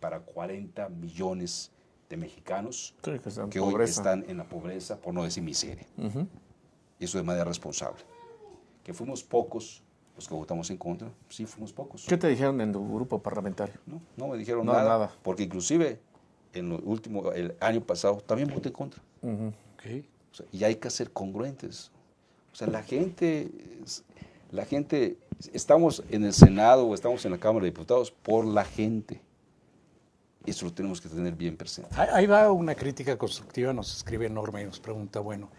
para 40 millones de mexicanos que, hoy están en la pobreza, por no decir miseria. Eso de manera responsable. Que fuimos pocos los que votamos en contra, sí, fuimos pocos. ¿Qué te dijeron en tu grupo parlamentario? No, no me dijeron nada, Porque inclusive en el último, el año pasado, también voté en contra. y hay que ser congruentes. O sea, la gente, la gente, estamos en el Senado o estamos en la Cámara de Diputados por la gente eso lo tenemos que tener bien presente. Ahí va una crítica constructiva, nos escribe Norma y nos pregunta, bueno,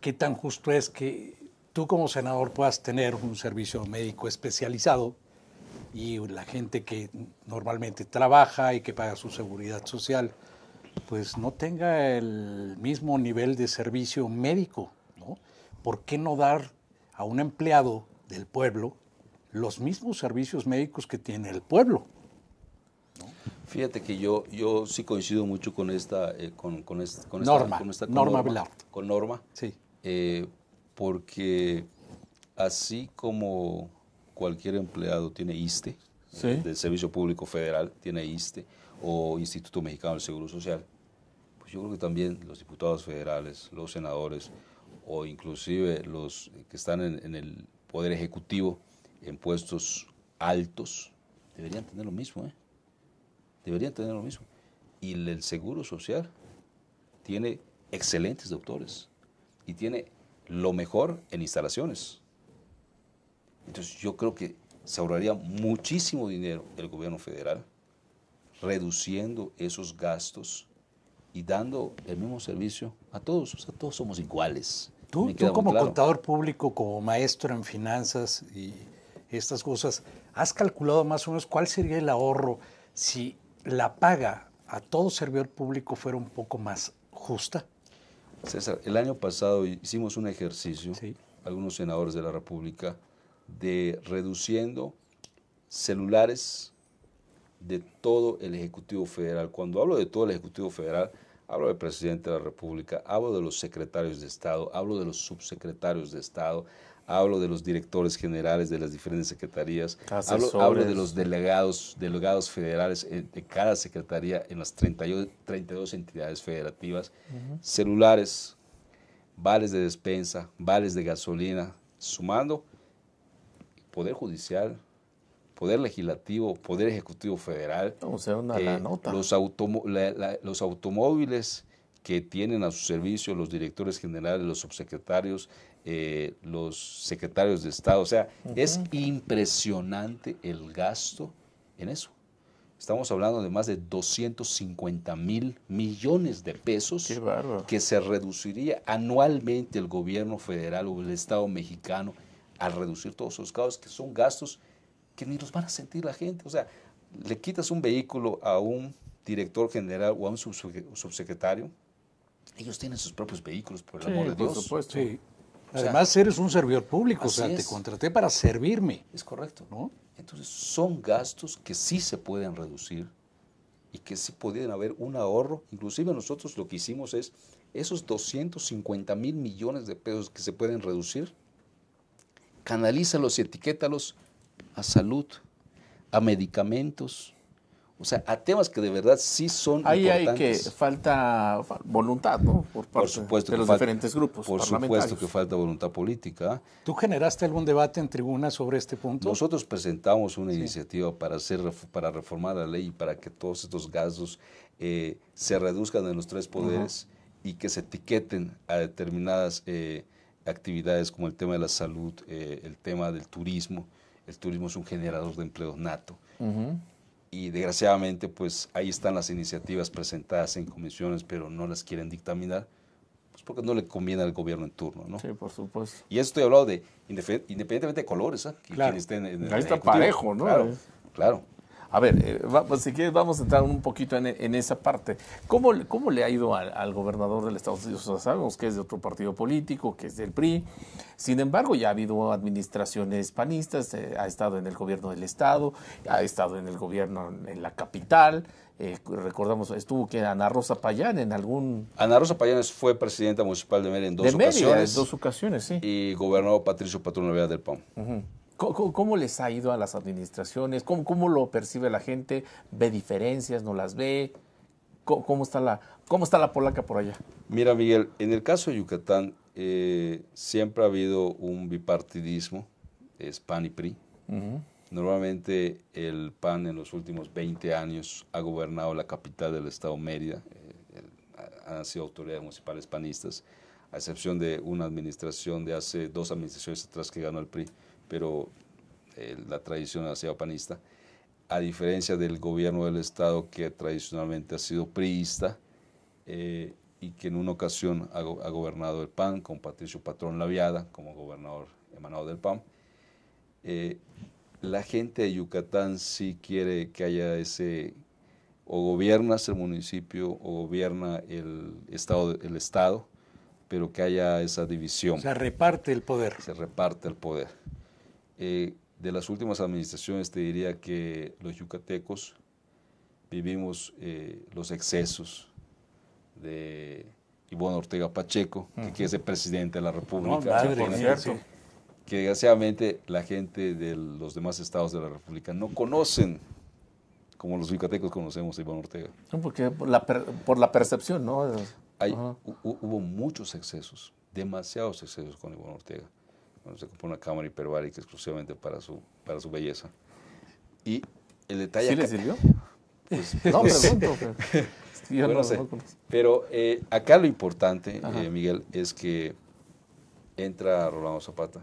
¿qué tan justo es que tú como senador puedas tener un servicio médico especializado y la gente que normalmente trabaja y que paga su seguridad social, pues no tenga el mismo nivel de servicio médico, ¿no? ¿Por qué no dar a un empleado del pueblo los mismos servicios médicos que tiene el pueblo? Fíjate que yo, yo sí coincido mucho con esta, eh, con, esta, con, Norma, con, Norma, Con Norma. Sí. Eh, porque así como cualquier empleado tiene ISTE, del Servicio Público Federal tiene ISTE, o Instituto Mexicano del Seguro Social, pues yo creo que también los diputados federales, los senadores, o inclusive los que están en, en el Poder Ejecutivo en puestos altos, deberían tener lo mismo, ¿eh? deberían tener lo mismo. Y el Seguro Social tiene excelentes doctores y tiene lo mejor en instalaciones. Entonces yo creo que se ahorraría muchísimo dinero el gobierno federal reduciendo esos gastos y dando el mismo servicio a todos. O sea, todos somos iguales. Tú, como contador público, como maestro en finanzas y estas cosas, ¿has calculado más o menos cuál sería el ahorro si la paga a todo servidor público fuera un poco más justa? César, el año pasado hicimos un ejercicio, algunos senadores de la República, de reduciendo celulares de todo el Ejecutivo Federal. Cuando hablo de todo el Ejecutivo Federal, hablo del presidente de la República, hablo de los secretarios de Estado, hablo de los subsecretarios de Estado, hablo de los directores generales de las diferentes secretarías, hablo, de los delegados, delegados federales eh, de cada secretaría en las 32 entidades federativas, celulares, vales de despensa, vales de gasolina, sumando poder judicial, poder legislativo, poder ejecutivo federal, una eh, nota. los automóviles que tienen a su servicio los directores generales, los subsecretarios, eh, los secretarios de Estado. O sea, es impresionante el gasto en eso. Estamos hablando de más de 250 mil millones de pesos que se reduciría anualmente el gobierno federal o el Estado mexicano al reducir todos esos gastos, que son gastos que ni los van a sentir la gente. O sea, le quitas un vehículo a un director general o a un subsecretario, ellos tienen sus propios vehículos, por el amor de Dios. Por supuesto. Además, eres un servidor público, o sea, te contraté para servirme. Es correcto. ¿no? Entonces, son gastos que sí se pueden reducir y que sí pueden haber un ahorro. Inclusive nosotros lo que hicimos es esos 250 mil millones de pesos que se pueden reducir, canalízalos y etiquétalos a salud, a medicamentos, o sea, a temas que de verdad sí son Ahí hay que falta voluntad, ¿no? Por, supuesto de los diferentes grupos. Por supuesto que falta voluntad política. ¿Tú generaste algún debate en tribuna sobre este punto? Nosotros presentamos una iniciativa para, hacer, para reformar la ley y para que todos estos gastos eh, se reduzcan en los tres poderes y que se etiqueten a determinadas eh, actividades como el tema de la salud, eh, el tema del turismo. El turismo es un generador de empleo nato y desgraciadamente pues ahí están las iniciativas presentadas en comisiones, pero no las quieren dictaminar, pues porque no le conviene al gobierno en turno, ¿no? Sí, por supuesto. Y eso estoy hablando de, independientemente de colores, ¿eh? claro. ahí está parejo, ¿no? Claro, claro. A ver, eh, vamos, pues, si quieres vamos a entrar un poquito en, esa parte. ¿Cómo, ¿Cómo, le ha ido al, gobernador del Estados Unidos? sabemos que es de otro partido político, que es del PRI. Sin embargo, ya ha habido administraciones panistas, eh, ha estado en el gobierno del Estado, ha estado en el gobierno en la capital. Eh, recordamos, estuvo que Ana Rosa Payán en algún... Ana Rosa Payán fue presidenta municipal de Mérida en dos de Mérida, ocasiones. En dos ocasiones, sí. Y gobernó Patricio Patrón Vega del pan ¿Cómo, les ha ido a las administraciones? ¿Cómo, lo percibe la gente? ¿Ve diferencias? ¿No las ve? ¿Cómo, está la, ¿Cómo está la polaca por allá? Mira, Miguel, en el caso de Yucatán eh, siempre ha habido un bipartidismo, es PAN y PRI. Normalmente el PAN en los últimos 20 años ha gobernado la capital del estado Mérida, eh, han sido autoridades municipales panistas, a excepción de una administración de hace dos administraciones atrás que ganó el PRI pero eh, la tradición ha sido panista, a diferencia del gobierno del Estado que tradicionalmente ha sido priista eh, y que en una ocasión ha, gobernado el PAN con Patricio Patrón Laviada como gobernador emanado del PAN. Eh, la gente de Yucatán sí quiere que haya ese, o gobiernas el municipio o gobierna el Estado, el estado pero que haya esa división. Se reparte el poder. Se reparte el poder. Eh, de las últimas administraciones te diría que los yucatecos vivimos eh, los excesos de Ivonne Ortega Pacheco, que es el presidente de la República. Que desgraciadamente la gente de los demás estados de la República no conocen como los yucatecos conocemos a Iván Ortega. porque por la, percepción, ¿no? Hay, Hubo muchos excesos, demasiados excesos con Iván Ortega se compró una cámara hiperbárica exclusivamente para su, para su belleza. Y el detalle... ¿Sí sirvió? Pues, [LAUGHS] no, pregunto. Pero, [LAUGHS] no, pero eh, acá lo importante, eh, Miguel, es que entra Rolando Zapata.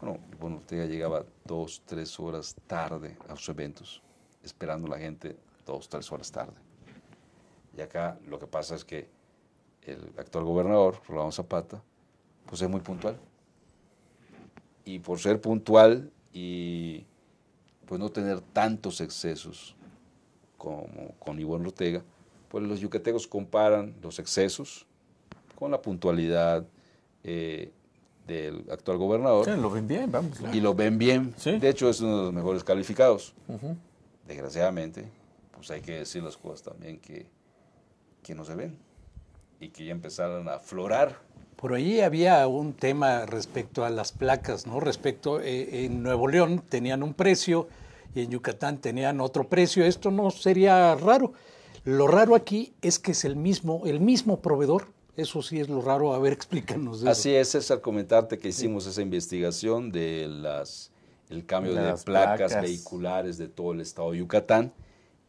Bueno, bueno, usted llegaba dos, tres horas tarde a sus eventos, esperando a la gente dos, tres horas tarde. Y acá lo que pasa es que el actual gobernador, Rolando Zapata, pues es muy puntual y por ser puntual y pues no tener tantos excesos como con Iván Ortega, pues los yucatecos comparan los excesos con la puntualidad eh, del actual gobernador. Sí, lo ven bien, vamos. Y lo ven bien. De hecho, es uno de los mejores calificados. Desgraciadamente, pues hay que decir las cosas también que, que no se ven y que ya empezaron a florar por ahí había un tema respecto a las placas, ¿no? Respecto, eh, en Nuevo León tenían un precio y en Yucatán tenían otro precio. Esto no sería raro. Lo raro aquí es que es el mismo, el mismo proveedor. Eso sí es lo raro. A ver, [LAUGHS] explícanos. Así es, César, comentarte que hicimos esa investigación de las el cambio de, placas, vehiculares de todo el estado de Yucatán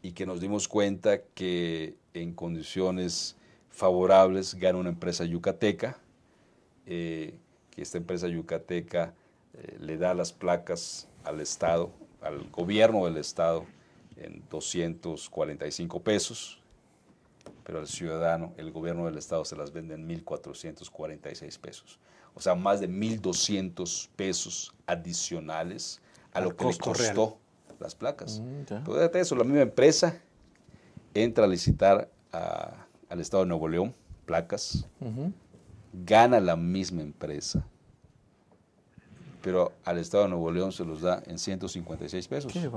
y que nos dimos cuenta que en condiciones favorables gana una empresa yucateca eh, que esta empresa yucateca eh, le da las placas al Estado, al gobierno del Estado, en 245 pesos, pero al ciudadano, el gobierno del Estado se las vende en 1.446 pesos. O sea, más de 1.200 pesos adicionales a lo que le costó las placas. Mm, eso, la misma empresa entra a licitar al Estado de Nuevo León placas gana la misma empresa. Pero al Estado de Nuevo León se los da en 156 pesos. Qué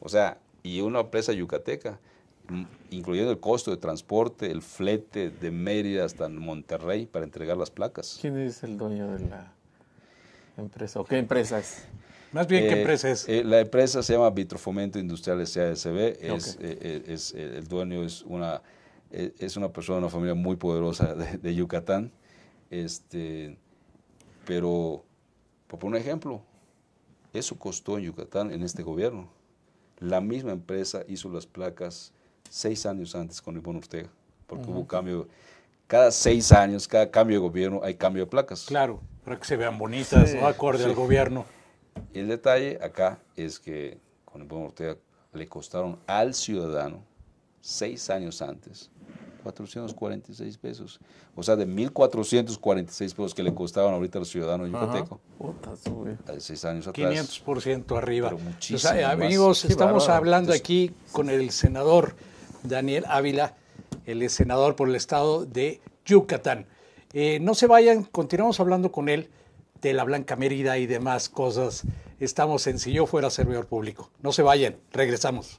O sea, y una empresa yucateca, incluyendo el costo de transporte, el flete de Mérida hasta Monterrey para entregar las placas. ¿Quién es el dueño de la empresa o qué empresa es? Más bien, ¿qué eh, empresa es? Eh, la empresa se llama Vitrofomento Industrial SASB. es, eh, el dueño es una e, es una persona, de una familia muy poderosa de, Yucatán. Este, pero, por un ejemplo, eso costó en Yucatán, en este gobierno. La misma empresa hizo las placas seis años antes con buen Ortega, porque hubo cambio. Cada seis años, cada cambio de gobierno, hay cambio de placas. Claro, para que se vean bonitas, acorde al gobierno. El detalle acá es que con buen Ortega le costaron al ciudadano seis años antes 446 pesos. O sea, de 1.446 pesos que le costaban ahorita a los ciudadanos yucatecos. Hace seis años atrás. 500% arriba. amigos, estamos hablando aquí con el senador Daniel Ávila, el senador por el estado de Yucatán. Eh, no se vayan, continuamos hablando con él de la Blanca Mérida y demás cosas. Estamos en Si yo fuera servidor público. No se vayan, regresamos.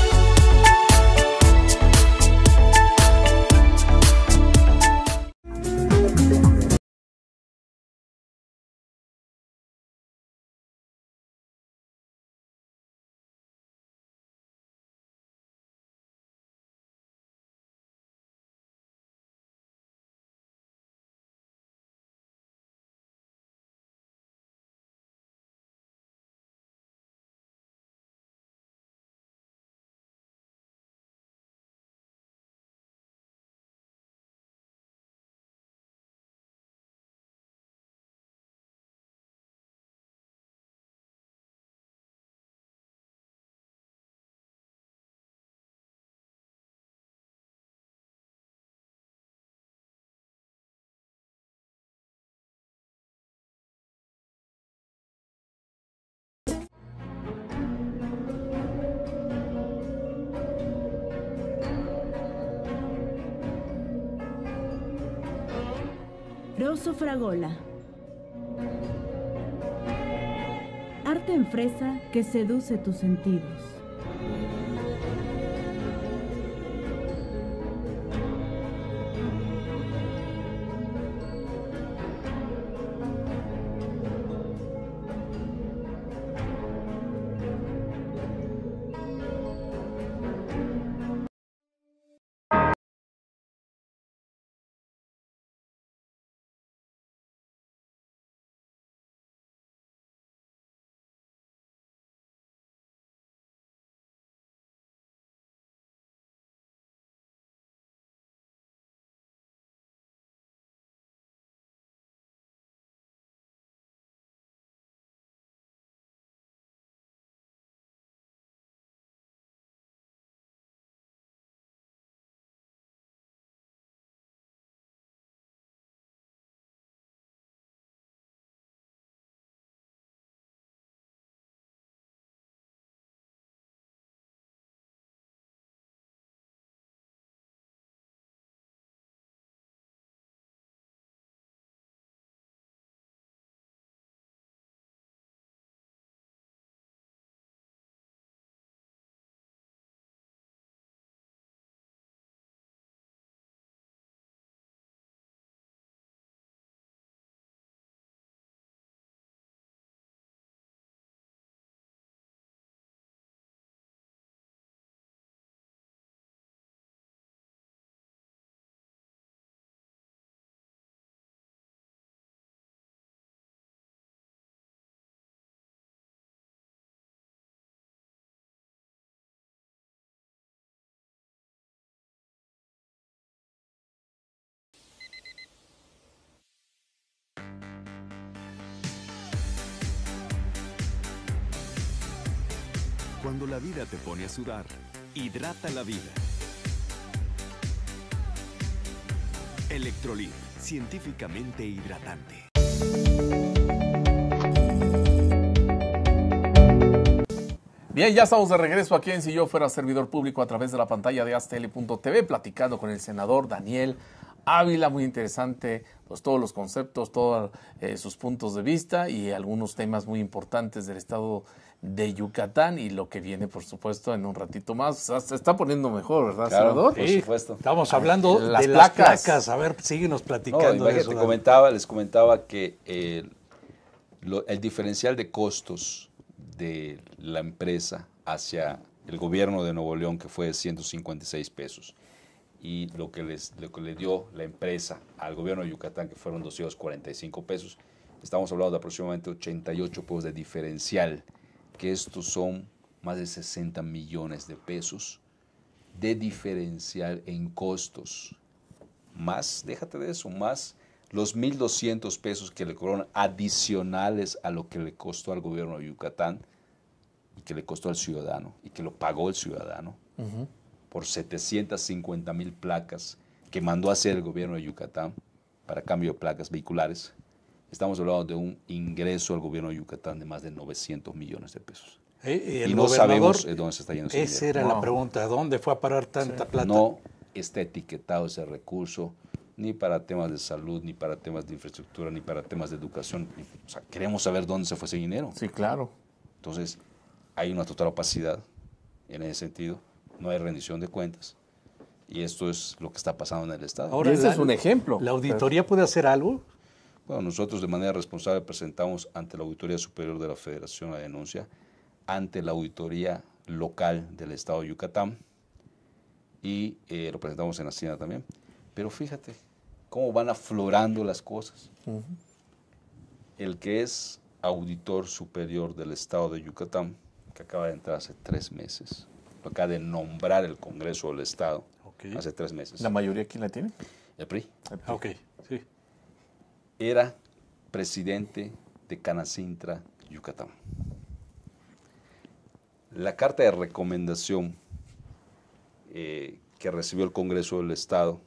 Fragola. Arte en fresa que seduce tus sentidos. Cuando la vida te pone a sudar, hidrata la vida. Electrolit, científicamente hidratante. Bien, ya estamos de regreso aquí en Si yo fuera servidor público a través de la pantalla de Astl.tv platicando con el senador Daniel Ávila, muy interesante, pues todos los conceptos, todos eh, sus puntos de vista y algunos temas muy importantes del estado de Yucatán y lo que viene, por supuesto, en un ratito más. se está poniendo mejor, ¿verdad, claro, Por supuesto. Estamos hablando ah, de placas. las placas. A ver, síguenos platicando. comentaba, les comentaba que eh, el diferencial de costos de la empresa hacia el gobierno de Nuevo León, que fue de 156 pesos y lo que, les, le dio la empresa al gobierno de Yucatán, que fueron 245 pesos, estamos hablando de aproximadamente 88 pesos de diferencial, que estos son más de 60 millones de pesos de diferencial en costos. Más, déjate de eso, más los 1.200 pesos que le cobraron adicionales a lo que le costó al gobierno de Yucatán y que le costó al ciudadano y que lo pagó el ciudadano por 750 mil placas que mandó a hacer el gobierno de Yucatán para cambio de placas vehiculares, estamos hablando de un ingreso al gobierno de Yucatán de más de 900 millones de pesos. Eh, eh, y, no sabemos dónde se está yendo ese Esa era la pregunta, ¿dónde fue a parar tanta plata? No está etiquetado ese recurso ni para temas de salud, ni para temas de infraestructura, ni para temas de educación. O sea, queremos saber dónde se fue ese dinero. Sí, claro. Entonces, hay una total opacidad en ese sentido no hay rendición de cuentas. Y esto es lo que está pasando en el Estado. Ahora, ese es un ejemplo. ¿La auditoría puede hacer algo? Bueno, nosotros de manera responsable presentamos ante la Auditoría Superior de la Federación la denuncia, ante la Auditoría Local del Estado de Yucatán y eh, lo presentamos en la Hacienda también. Pero fíjate cómo van aflorando las cosas. El que es auditor superior del Estado de Yucatán, que acaba de entrar hace tres meses, Acá de nombrar el Congreso del Estado hace tres meses. ¿La mayoría quién la tiene? El PRI. Ah, ok, sí. Era presidente de Canacintra, Yucatán. La carta de recomendación eh, que recibió el Congreso del Estado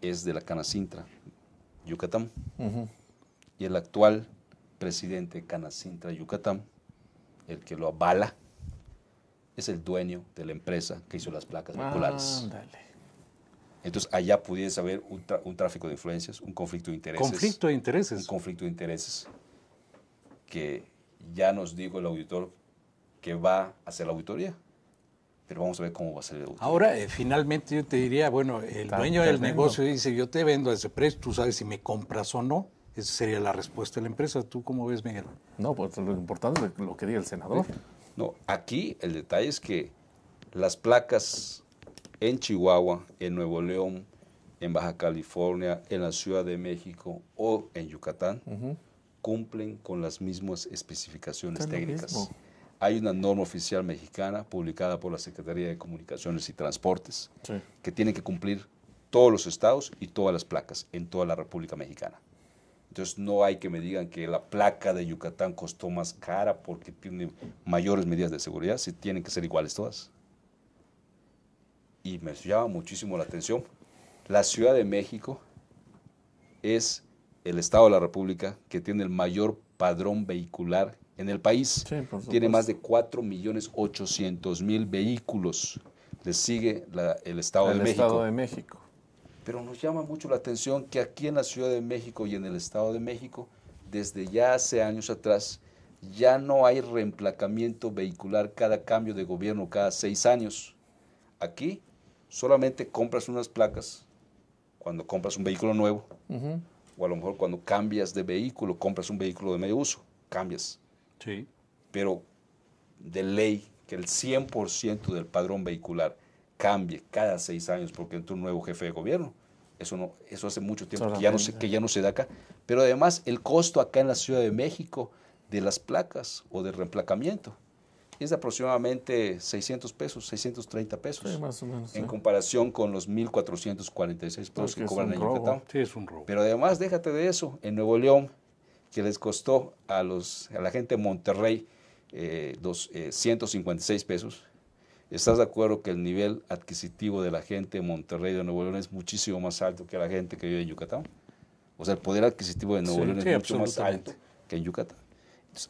es de la Canacintra, Yucatán. Y el actual presidente de Canacintra, Yucatán, el que lo avala, es el dueño de la empresa que hizo las placas ah, vinculadas. Entonces allá pudiese haber un, tráfico de influencias, un conflicto de intereses. Conflicto de intereses. Un conflicto de intereses que ya nos dijo el auditor que va a hacer la auditoría. Pero vamos a ver cómo va a ser el Ahora, eh, finalmente yo te diría, bueno, el dueño del negocio dice, yo te vendo a ese precio, tú sabes si me compras o no. Esa sería la respuesta de la empresa. ¿Tú cómo ves, Miguel? No, pues lo importante es lo que diga el senador. No, aquí el detalle es que las placas en Chihuahua, en Nuevo León, en Baja California, en la Ciudad de México o en Yucatán, cumplen con las mismas especificaciones técnicas. Hay una norma oficial mexicana publicada por la Secretaría de Comunicaciones y Transportes que tiene que cumplir todos los estados y todas las placas en toda la República Mexicana. Entonces no hay que me digan que la placa de Yucatán costó más cara porque tiene mayores medidas de seguridad, si tienen que ser iguales todas. Y me llama muchísimo la atención. La Ciudad de México es el Estado de la República que tiene el mayor padrón vehicular en el país. tiene más de 4.800.000 vehículos. Le sigue el Estado México. El Estado de México. Pero nos llama mucho la atención que aquí en la Ciudad de México y en el Estado de México, desde ya hace años atrás, ya no hay reemplacamiento vehicular cada cambio de gobierno, cada seis años. Aquí solamente compras unas placas cuando compras un vehículo nuevo, o a lo mejor cuando cambias de vehículo, compras un vehículo de medio uso, cambias. Sí. Pero de ley, que el 100% del padrón vehicular cambie cada seis años porque entra un nuevo jefe de gobierno. Eso, no, eso hace mucho tiempo que ya, no se, que ya no se da acá. Pero además el costo acá en la Ciudad de México de las placas o de reemplacamiento es de aproximadamente 600 pesos, 630 pesos. Sí, más o menos. En ¿eh? comparación con los 1.446 pesos que, cobran en Yucatán. Sí, es un robo. Pero además, déjate de eso, en Nuevo León, que les costó a, los, a la gente de Monterrey 156 eh, eh, pesos, ¿Estás de acuerdo que el nivel adquisitivo de la gente en Monterrey de Nuevo León es muchísimo más alto que la gente que vive en Yucatán? O sea, el poder adquisitivo de Nuevo León es mucho más alto que en Yucatán.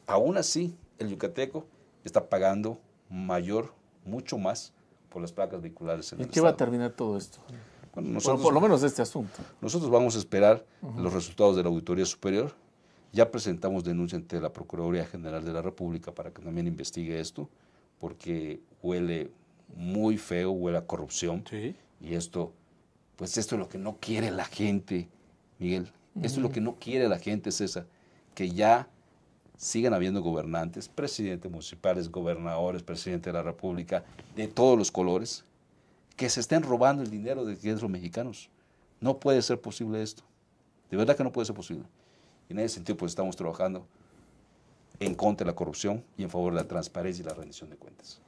aún así, el yucateco está pagando mayor, mucho más por las placas vehiculares. En ¿Y qué va a terminar todo esto? Bueno, nosotros, por, lo menos este asunto. Nosotros vamos a esperar los resultados de la auditoría superior. Ya presentamos denuncia ante la Procuraduría General de la República para que también investigue esto, porque huele muy feo, huele a corrupción. Y esto, pues esto es lo que no quiere la gente, Miguel. Esto es lo que no quiere la gente, César. Que ya sigan habiendo gobernantes, presidentes municipales, gobernadores, presidente de la República, de todos los colores, que se estén robando el dinero de los mexicanos. No puede ser posible esto. De verdad que no puede ser posible. Y en ese sentido, pues estamos trabajando en contra de la corrupción y en favor de la transparencia y la rendición de cuentas.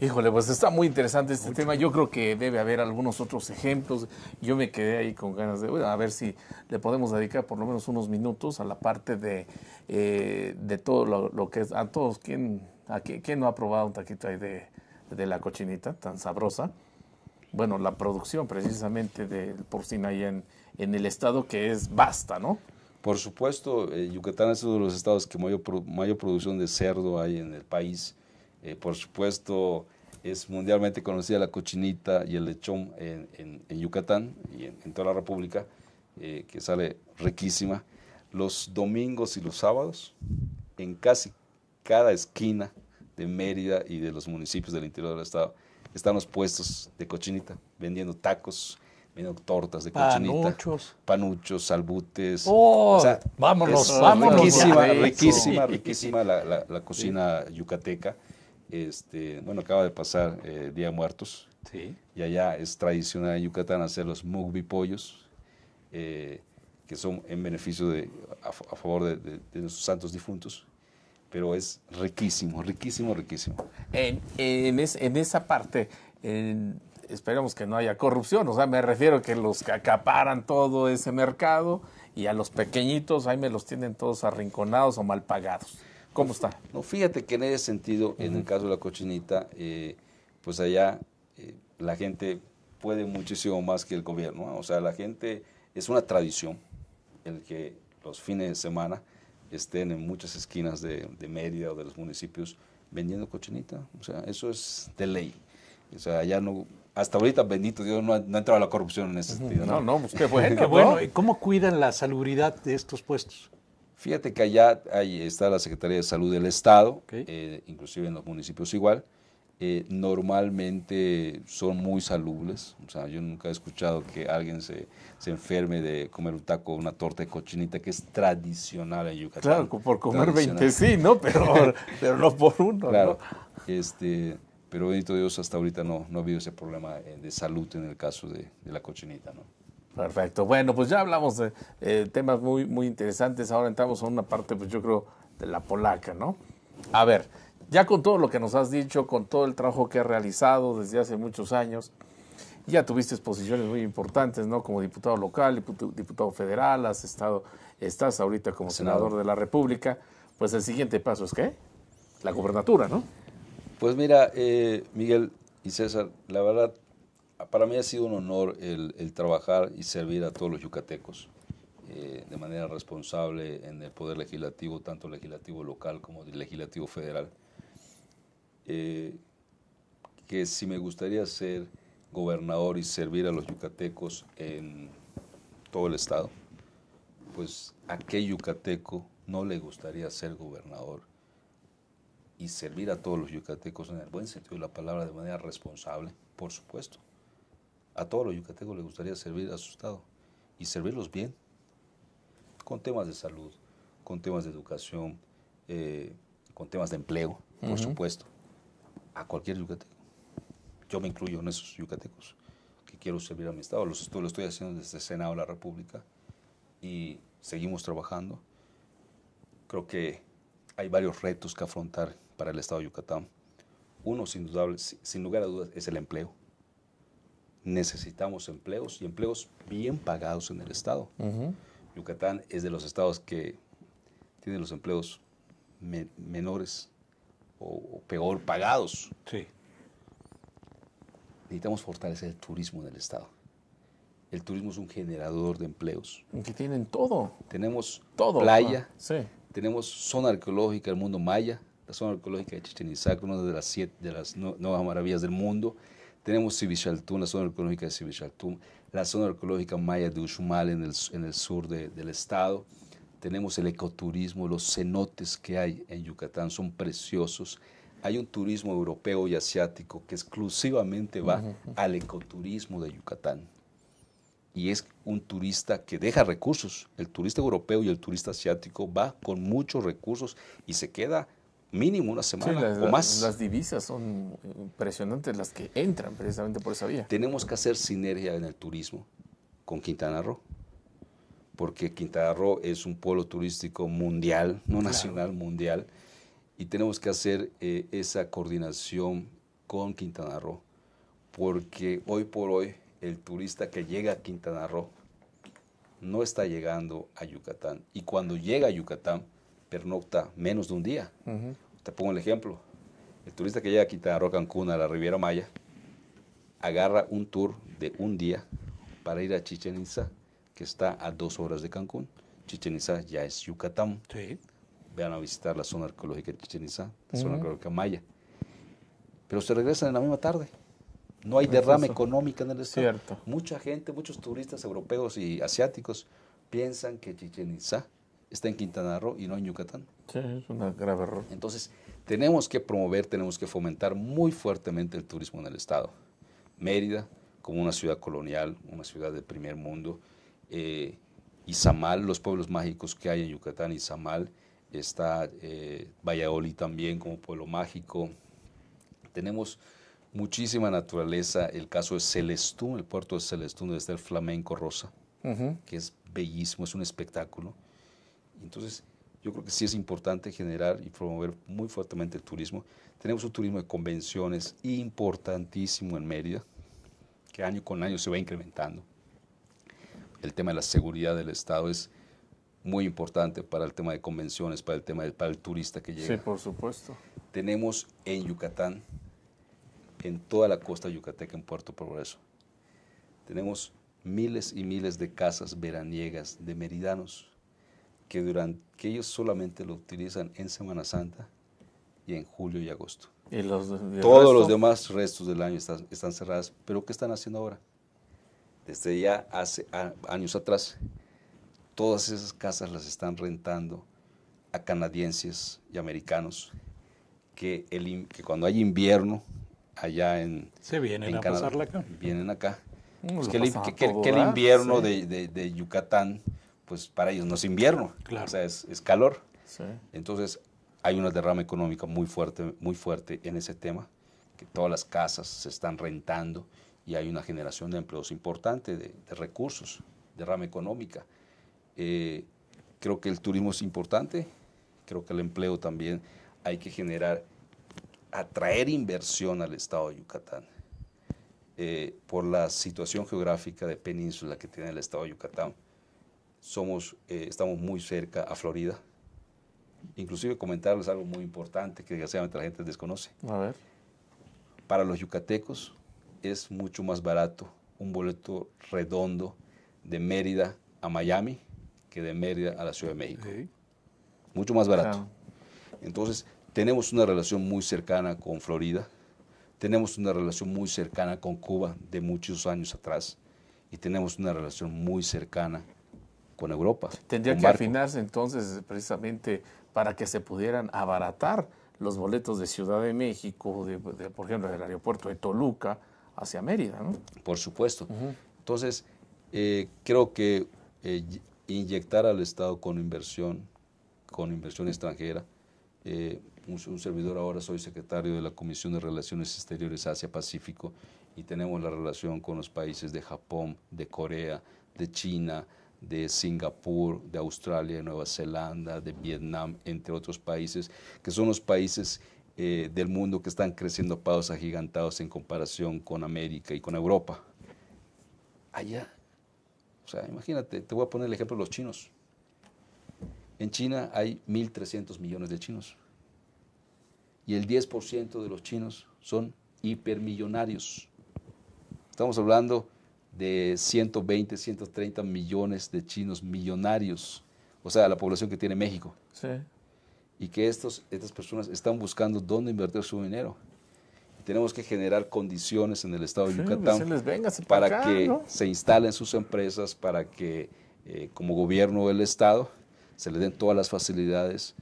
Híjole, pues está muy interesante este tema. Yo creo que debe haber algunos otros ejemplos. Yo me quedé ahí con ganas de, a ver si le podemos dedicar por lo menos unos minutos a la parte de, eh, todo lo, que es, a todos, ¿quién, a no ha probado un taquito ahí de, la cochinita tan sabrosa? Bueno, la producción precisamente del porcina ahí en, en el estado que es basta, ¿no? Por supuesto, eh, Yucatán es uno de los estados que mayor, mayor producción de cerdo hay en el país. Eh, por supuesto, es mundialmente conocida la cochinita y el lechón en, Yucatán y en, toda la República, eh, que sale riquísima. Los domingos y los sábados, en casi cada esquina de Mérida y de los municipios del interior del estado, están los puestos de cochinita vendiendo tacos, tortas de cochinita. Panuchos. salbutes. Oh, o sea, vámonos, Riquísima, riquísima, la, cocina yucateca. Este, bueno, acaba de pasar eh, Día Muertos. Sí. Y allá es tradicional en Yucatán hacer los mugbi pollos, eh, que son en beneficio de, a, favor de, nuestros santos difuntos. Pero es riquísimo, riquísimo, riquísimo. En, esa parte, esperemos que no haya corrupción, o sea, me refiero a que los que acaparan todo ese mercado y a los pequeñitos ahí me los tienen todos arrinconados o mal pagados. ¿Cómo está? No, fíjate que en ese sentido, en el caso de la cochinita, eh, pues allá eh, la gente puede muchísimo más que el gobierno, o sea, la gente es una tradición el que los fines de semana estén en muchas esquinas de, de Mérida o de los municipios vendiendo cochinita, o sea, eso es de ley. O sea, allá no, hasta ahorita, bendito Dios, no ha, entrado la corrupción en ese sentido. No, no, pues qué bueno. [LAUGHS] cómo cuidan la salubridad de estos puestos? Fíjate que allá ahí está la Secretaría de Salud del Estado, eh, inclusive en los municipios igual. Eh, normalmente son muy salubles. O sea, yo nunca he escuchado que alguien se, enferme de comer un taco una torta de cochinita, que es tradicional en Yucatán. Claro, por comer 20 sí, ¿no? Pero, [LAUGHS] pero no por uno. Claro. ¿no? Este, pero bendito Dios, hasta ahorita no, no ha habido ese problema eh, de salud en el caso de, la cochinita. ¿no? Perfecto. Bueno, pues ya hablamos de eh, temas muy, muy interesantes. Ahora entramos a una parte, pues yo creo, de la polaca, ¿no? A ver, ya con todo lo que nos has dicho, con todo el trabajo que has realizado desde hace muchos años, ya tuviste exposiciones muy importantes, ¿no? Como diputado local, diputado federal, has estado, estás ahorita como senador, de la República. Pues el siguiente paso es qué? La gubernatura, ¿no? Pues mira, eh, Miguel y César, la verdad, para mí ha sido un honor el, trabajar y servir a todos los yucatecos eh, de manera responsable en el Poder Legislativo, tanto legislativo local como legislativo federal. Eh, que si me gustaría ser gobernador y servir a los yucatecos en todo el estado, pues a qué yucateco no le gustaría ser gobernador y servir a todos los yucatecos en el buen sentido de la palabra, de manera responsable, por supuesto. A todos los yucatecos les gustaría servir a su Estado y servirlos bien, con temas de salud, con temas de educación, eh, con temas de empleo, por supuesto, a cualquier yucateco. Yo me incluyo en esos yucatecos que quiero servir a mi Estado. lo estoy haciendo desde el Senado de la República y seguimos trabajando. Creo que hay varios retos que afrontar para el Estado de Yucatán. Uno, sin, sin lugar a dudas, es el empleo. Necesitamos empleos y empleos bien pagados en el Estado. Yucatán es de los estados que tienen los empleos menores o, peor pagados. Sí. Necesitamos fortalecer el turismo en el estado. El turismo es un generador de empleos. Que tienen todo. Tenemos todo. playa, sí. tenemos zona arqueológica, del mundo maya, la zona arqueológica de Chichen Itzá, una de las, siete, de las nuevas maravillas del mundo. Tenemos Sibichaltún, la zona arqueológica de Sibichaltún, la zona arqueológica maya de Uxmal en el, en el sur del estado. Tenemos el ecoturismo, los cenotes que hay en Yucatán son preciosos. Hay un turismo europeo y asiático que exclusivamente va al ecoturismo de Yucatán. Y es un turista que deja recursos. El turista europeo y el turista asiático va con muchos recursos y se queda mínimo una semana o más. Las divisas son impresionantes las que entran precisamente por esa vía. Tenemos que hacer sinergia en el turismo con Quintana Roo, porque Quintana Roo es un pueblo turístico mundial, no nacional, mundial, y tenemos que hacer eh, esa coordinación con Quintana Roo, porque hoy por hoy el turista que llega a Quintana Roo no está llegando a Yucatán, y cuando llega a Yucatán, pernocta menos de un día. Te pongo el ejemplo. El turista que llega a Quintana Cancún, a la Riviera Maya, agarra un tour de un día para ir a Chichen Itza, que está a dos horas de Cancún. Chichen Itza ya es Yucatán. Vean a visitar la zona arqueológica de Chichen Itza, la zona arqueológica maya. Pero se regresan en la misma tarde. No hay derrama económico económica en el estado. Mucha gente, muchos turistas europeos y asiáticos piensan que Chichen Itza está en Quintana Roo y no en Yucatán. Sí, es una grave error. Entonces, tenemos que promover, tenemos que fomentar muy fuertemente el turismo en el Estado. Mérida, como una ciudad colonial, una ciudad de primer mundo, y eh, Izamal, los pueblos mágicos que hay en Yucatán, Izamal, está eh, Valladolid también como pueblo mágico. Tenemos muchísima naturaleza, el caso de Celestún, el puerto de Celestún, donde está el flamenco rosa, que es bellísimo, es un espectáculo. Entonces, yo creo que sí es importante generar y promover muy fuertemente el turismo. Tenemos un turismo de convenciones importantísimo en Mérida, que año con año se va incrementando. El tema de la seguridad del Estado es muy importante para el tema de convenciones, para el tema del para el turista que llega. Sí, por supuesto. Tenemos en Yucatán, en toda la costa yucateca, en Puerto Progreso, tenemos miles y miles de casas veraniegas de meridanos que, durante, que ellos solamente lo utilizan en Semana Santa y en julio y agosto. Todos los demás restos del año están, están cerradas. ¿Pero qué están haciendo ahora? Desde ya hace años atrás, todas esas casas las están rentando a canadienses y americanos que, el, que cuando hay invierno allá en, Se vienen a pasarla acá. vienen acá. Mm, que, el, invierno de, de, de Yucatán pues para ellos no es invierno, o sea, es, calor. Entonces, hay una derrama económica muy fuerte, muy fuerte en ese tema, que todas las casas se están rentando y hay una generación de empleos importante, de, de recursos, derrama económica. Eh, creo que el turismo es importante, creo que el empleo también hay que generar, atraer inversión al estado de Yucatán. Eh, por la situación geográfica de península que tiene el estado de Yucatán, somos, eh, estamos muy cerca a Florida. Inclusive comentarles algo muy importante que desgraciadamente la gente desconoce. Para los yucatecos es mucho más barato un boleto redondo de Mérida a Miami que de Mérida a la Ciudad de México. Mucho más barato. Entonces, tenemos una relación muy cercana con Florida, tenemos una relación muy cercana con Cuba de muchos años atrás y tenemos una relación muy cercana con Europa. Tendría que afinarse entonces precisamente para que se pudieran abaratar los boletos de Ciudad de México, por ejemplo, del aeropuerto de Toluca hacia Mérida. ¿no? Por supuesto. Entonces, eh, creo que eh, inyectar al Estado con inversión, con inversión extranjera, eh, un, servidor ahora soy secretario de la Comisión de Relaciones Exteriores Asia-Pacífico y tenemos la relación con los países de Japón, de Corea, de China, de Singapur, de Australia, de Nueva Zelanda, de Vietnam, entre otros países, que son los países eh, del mundo que están creciendo a pasos agigantados en comparación con América y con Europa. Allá, o sea, imagínate, te voy a poner el ejemplo de los chinos. En China hay 1.300 millones de chinos y el 10% de los chinos son hipermillonarios. Estamos hablando de 120, 130 millones de chinos millonarios, o sea, la población que tiene México. Y que estos, estas personas están buscando dónde invertir su dinero. tenemos que generar condiciones en el estado de Yucatán pues, para, que se instalen sus empresas, para que eh, como gobierno del estado se le den todas las facilidades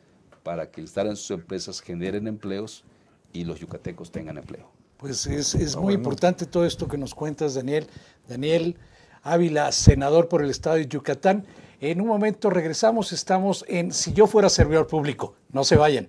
para que instalen sus empresas, generen empleos y los yucatecos tengan empleo. Pues es, ah, muy importante todo esto que nos cuentas, Daniel. Daniel Ávila, senador por el estado de Yucatán. En un momento regresamos, estamos en Si yo fuera servidor público. No se vayan.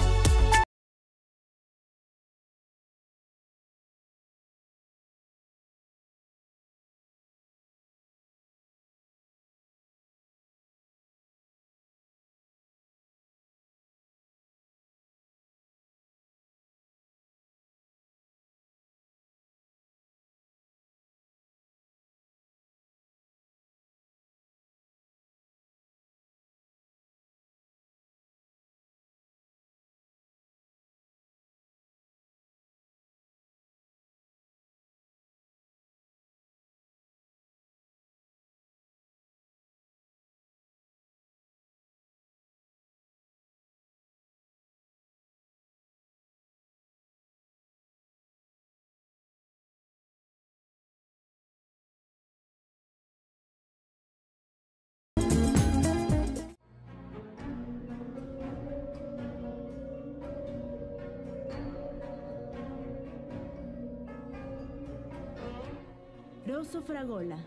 Rosso Fragola.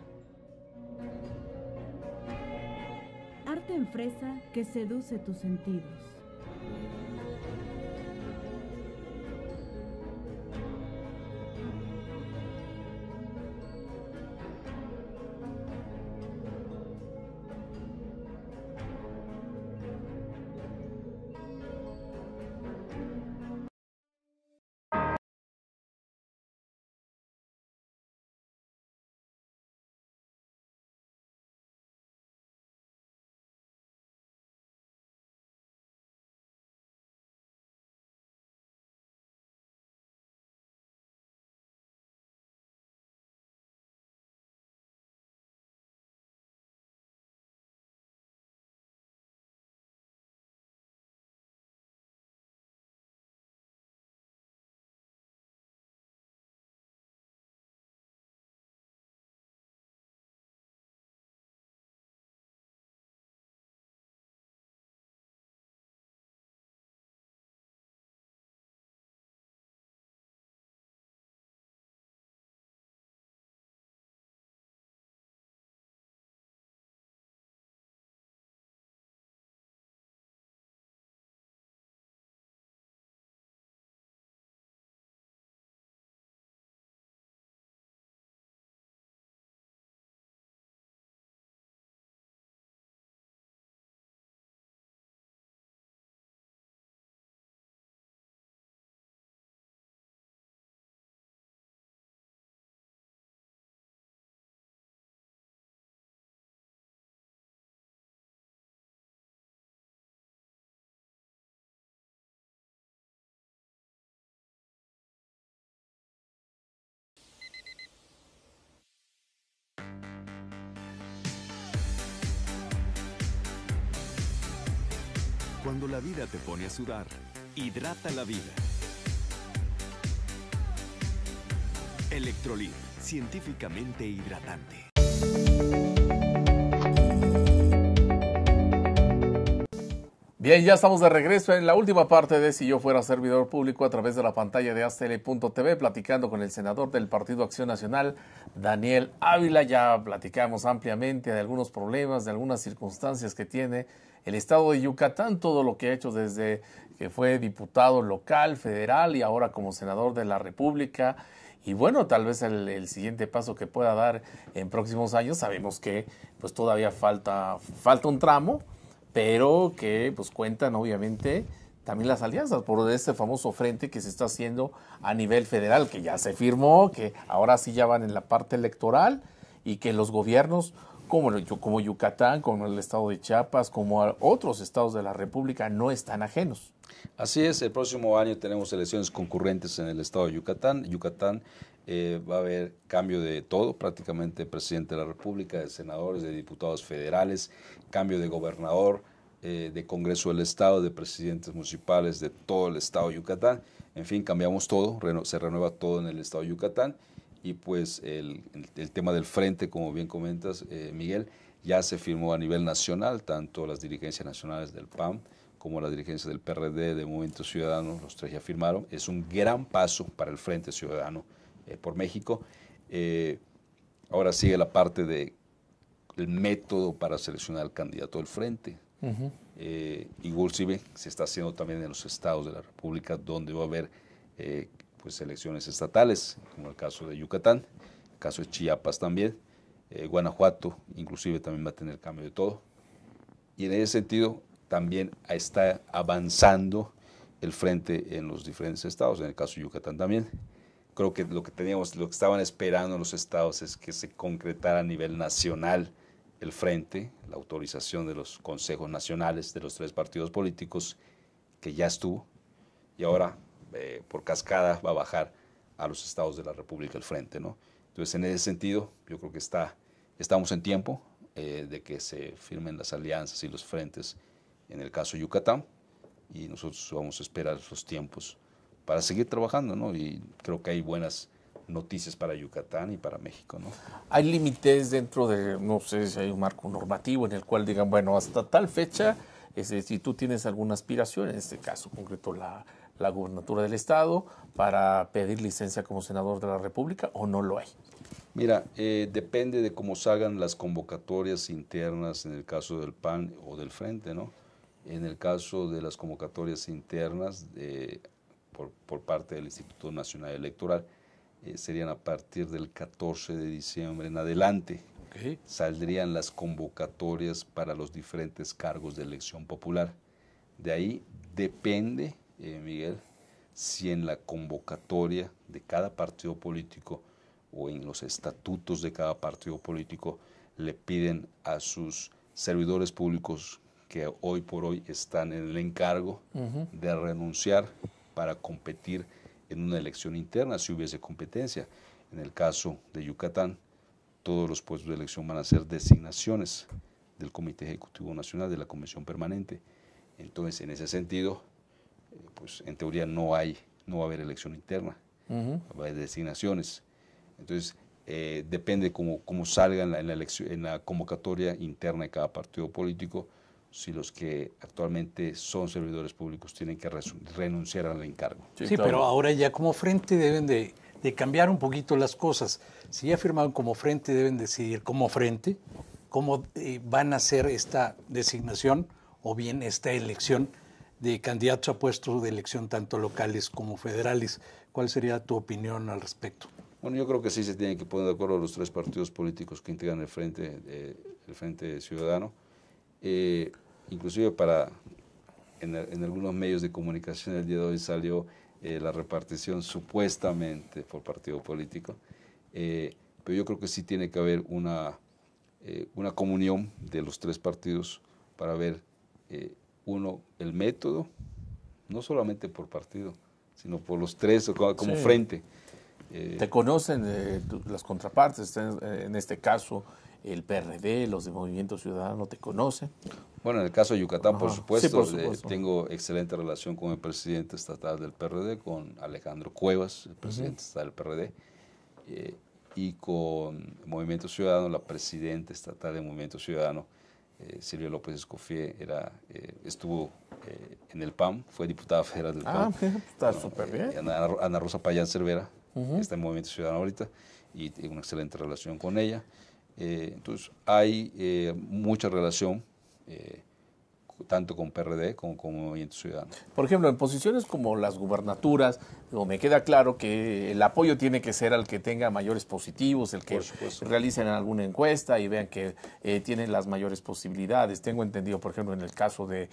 Arte en fresa que seduce tus sentidos. Cuando la vida te pone a sudar, hidrata la vida. Electrolit, científicamente hidratante. Bien, ya estamos de regreso en la última parte de Si yo fuera servidor público a través de la pantalla de ACL.tv, platicando con el senador del Partido Acción Nacional, Daniel Ávila. Ya platicamos ampliamente de algunos problemas, de algunas circunstancias que tiene el estado de Yucatán, todo lo que ha hecho desde que fue diputado local, federal y ahora como senador de la República. Y bueno, tal vez el, siguiente paso que pueda dar en próximos años, sabemos que pues todavía falta, falta un tramo, pero que pues cuentan obviamente también las alianzas por este famoso frente que se está haciendo a nivel federal, que ya se firmó, que ahora sí ya van en la parte electoral y que los gobiernos como, como Yucatán, como el estado de Chiapas, como otros estados de la República, no están ajenos. Así es, el próximo año tenemos elecciones concurrentes en el estado de Yucatán. Yucatán eh, va a haber cambio de todo, prácticamente presidente de la República, de senadores, de diputados federales, cambio de gobernador, eh, de Congreso del Estado, de presidentes municipales de todo el estado de Yucatán. En fin, cambiamos todo, se renueva todo en el estado de Yucatán y pues el, tema del frente, como bien comentas, eh, Miguel, ya se firmó a nivel nacional, tanto las dirigencias nacionales del PAN como las dirigencias del PRD, de Movimiento Ciudadano, los tres ya firmaron. Es un gran paso para el Frente Ciudadano eh, por México. Eh, ahora sigue la parte de método para seleccionar al candidato del Frente. Y -huh. se está haciendo también en los estados de la República, donde va a haber pues, elecciones estatales, como el caso de Yucatán, el caso de Chiapas también, eh, Guanajuato inclusive también va a tener cambio de todo. Y en ese sentido también está avanzando el frente en los diferentes estados, en el caso de Yucatán también. Creo que lo que teníamos, lo que estaban esperando los estados es que se concretara a nivel nacional el frente, la autorización de los consejos nacionales de los tres partidos políticos, que ya estuvo, y ahora eh, por cascada va a bajar a los estados de la República el frente, ¿no? Entonces, en ese sentido, yo creo que está, estamos en tiempo eh, de que se firmen las alianzas y los frentes en el caso de Yucatán y nosotros vamos a esperar esos tiempos para seguir trabajando, ¿no? Y creo que hay buenas noticias para Yucatán y para México, ¿no? Hay límites dentro de, no sé si hay un marco normativo en el cual digan, bueno, hasta tal fecha, es, si tú tienes alguna aspiración, en este caso concreto la, la gubernatura del Estado para pedir licencia como senador de la República o no lo hay? Mira, eh, depende de cómo salgan las convocatorias internas en el caso del PAN o del Frente, ¿no? En el caso de las convocatorias internas eh, por, parte del Instituto Nacional Electoral, eh, serían a partir del 14 de diciembre en adelante. Okay. Saldrían las convocatorias para los diferentes cargos de elección popular. De ahí depende eh, Miguel, si en la convocatoria de cada partido político o en los estatutos de cada partido político le piden a sus servidores públicos que hoy por hoy están en el encargo de renunciar para competir en una elección interna si hubiese competencia. En el caso de Yucatán, todos los puestos de elección van a ser designaciones del Comité Ejecutivo Nacional de la Comisión Permanente. Entonces, en ese sentido, eh, pues en teoría no hay, no va a haber elección interna, va a haber designaciones. Entonces, eh, depende cómo, cómo salga en la, en la convocatoria interna de cada partido político, si los que actualmente son servidores públicos tienen que renunciar al encargo. Sí, pero ahora ya como frente deben de, cambiar un poquito las cosas. Si ya firmaron como frente, deben decidir como frente cómo eh, van a hacer esta designación o bien esta elección de candidatos a puestos de elección, tanto locales como federales. ¿Cuál sería tu opinión al respecto? Bueno, yo creo que sí se tiene que poner de acuerdo los tres partidos políticos que integran el Frente, el frente Ciudadano, eh, inclusive para, en, algunos medios de comunicación el día de hoy salió eh, la repartición supuestamente por partido político, eh, pero yo creo que sí tiene que haber una, una comunión de los tres partidos para ver uno el método, no solamente por partido, sino por los tres como, frente. Eh, te conocen eh, las contrapartes, eh, en este caso el PRD, los de Movimiento Ciudadano te conocen. Bueno, en el caso de Yucatán, por supuesto, tengo excelente relación con el presidente estatal del PRD, con Alejandro Cuevas, el presidente estatal del PRD, y con Movimiento Ciudadano, la presidenta estatal de Movimiento Ciudadano, eh, Silvia López Escofié era, eh, estuvo eh, en el PAM, fue diputada federal del ah, PAM. está súper bien. Ana, Rosa Payán Cervera, está en Movimiento Ciudadano ahorita, y tiene una excelente relación con ella. entonces, hay mucha relación tanto con PRD como con Movimiento Ciudadano. Por ejemplo, en posiciones como las gubernaturas, me queda claro que el apoyo tiene que ser al que tenga mayores positivos, el que realicen alguna encuesta y vean que eh, tienen las mayores posibilidades. Tengo entendido, por ejemplo, en el caso de,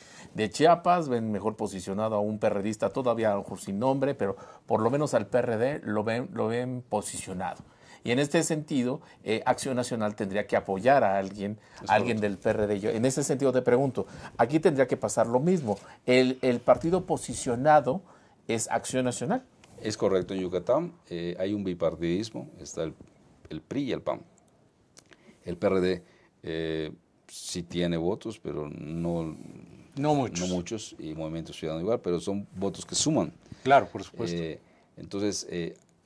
Chiapas, ven mejor posicionado a un PRDista todavía a lo mejor sin nombre, pero por lo menos al PRD lo ven, lo ven posicionado. Y en este sentido, eh, Acción Nacional tendría que apoyar a alguien, alguien del PRD. en ese sentido te pregunto, aquí tendría que pasar lo mismo. El, partido posicionado es Acción Nacional. Es correcto, en Yucatán eh, hay un bipartidismo, está el, PRI y el PAN. El PRD eh, sí tiene votos, pero no, muchos. No muchos, y Movimiento Ciudadano igual, pero son votos que suman. Claro, por supuesto. entonces,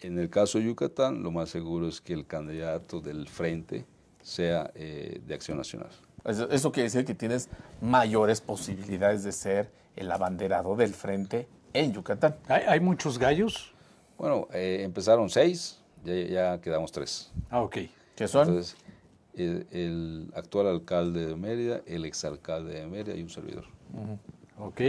en el caso de Yucatán, lo más seguro es que el candidato del frente sea eh, de Acción Nacional. Eso, quiere decir que tienes mayores posibilidades de ser el abanderado del frente en Yucatán. ¿Hay, muchos gallos? Bueno, eh, empezaron seis, ya, quedamos tres. Ah, ok. ¿Qué son? el, actual alcalde de Mérida, el exalcalde de Mérida y un servidor. Ok.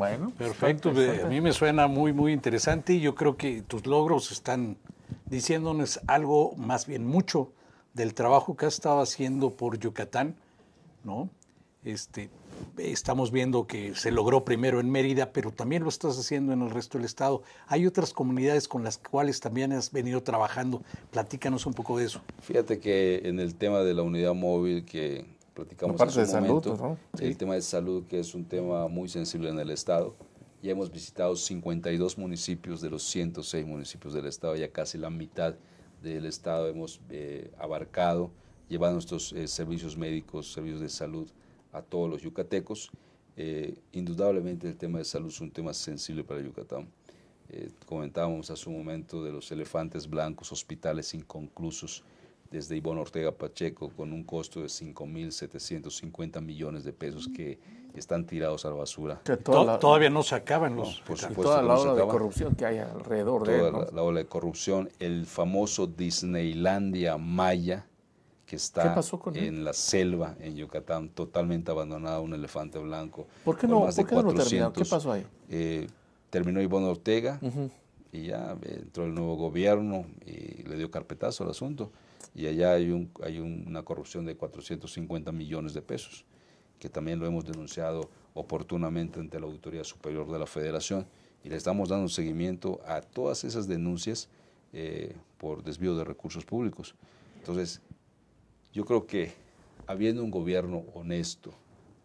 Bueno, perfecto. A mí me suena muy, muy interesante y yo creo que tus logros están diciéndonos algo, más bien mucho, del trabajo que has estado haciendo por Yucatán, ¿no? Este, estamos viendo que se logró primero en Mérida, pero también lo estás haciendo en el resto del estado. Hay otras comunidades con las cuales también has venido trabajando. Platícanos un poco de eso. Fíjate que en el tema de la unidad móvil que de salud, ¿no? el tema de salud, que es un tema muy sensible en el Estado. Ya hemos visitado 52 municipios de los 106 municipios del Estado, ya casi la mitad del Estado hemos eh, abarcado, llevando nuestros eh, servicios médicos, servicios de salud a todos los yucatecos. Eh, indudablemente el tema de salud es un tema sensible para Yucatán. comentábamos hace un momento de los elefantes blancos, hospitales inconclusos desde Ivonne Ortega Pacheco con un costo de 5.750 millones de pesos que están tirados a la basura. todavía no se acaban los... por supuesto, toda la ola de corrupción que hay alrededor de él, la, ola de corrupción, el famoso Disneylandia Maya que está en la selva en Yucatán, totalmente abandonado, un elefante blanco. ¿Por qué no, más ¿por qué ¿Qué pasó ahí? Eh, terminó Ivonne Ortega y ya entró el nuevo gobierno y le dio carpetazo al asunto y allá hay, un, hay una corrupción de 450 millones de pesos, que también lo hemos denunciado oportunamente ante la Auditoría Superior de la Federación y le estamos dando seguimiento a todas esas denuncias eh, por desvío de recursos públicos. Entonces, yo creo que habiendo un gobierno honesto,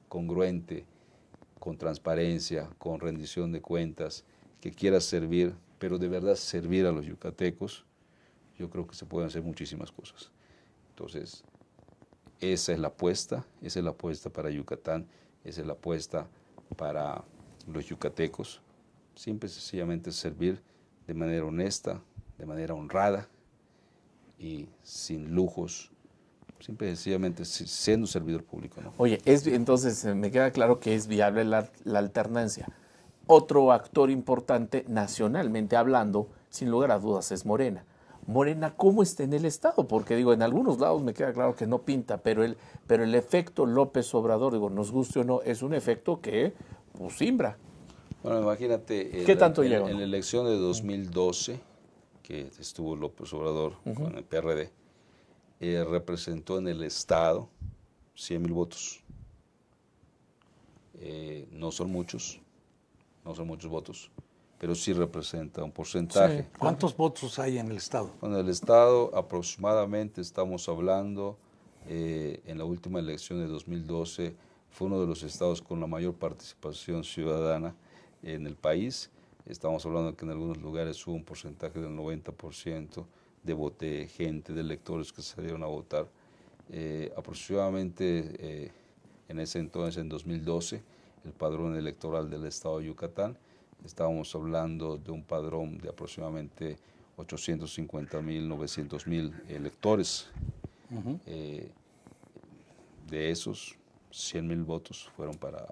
congruente, con transparencia, con rendición de cuentas, que quiera servir, pero de verdad servir a los yucatecos, yo creo que se pueden hacer muchísimas cosas. Entonces, esa es la apuesta, esa es la apuesta para Yucatán, esa es la apuesta para los yucatecos. Siempre sencillamente servir de manera honesta, de manera honrada y sin lujos, simple sencillamente siendo servidor público. ¿no? Oye, es, entonces eh, me queda claro que es viable la, la alternancia. Otro actor importante nacionalmente hablando, sin lugar a dudas, es Morena Morena cómo está en el Estado, porque digo, en algunos lados me queda claro que no pinta, pero el, pero el efecto López Obrador, digo, nos guste o no, es un efecto que pues simbra. Bueno, imagínate, ¿Qué tanto llegó, en, la elección de 2012, que estuvo López Obrador con el PRD, eh, representó en el Estado 100 mil votos. Eh, no son muchos, no son muchos votos, pero sí representa un porcentaje. ¿Cuántos votos hay en el Estado? en el Estado aproximadamente estamos hablando, eh, en la última elección de 2012, fue uno de los estados con la mayor participación ciudadana en el país. Estamos hablando que en algunos lugares hubo un porcentaje del 90% de gente, de electores que salieron a votar. Eh, aproximadamente eh, en ese entonces, en 2012, el padrón electoral del estado de Yucatán estábamos hablando de un padrón de aproximadamente 850 mil, 900 mil electores. Eh, de esos, 100 mil votos fueron para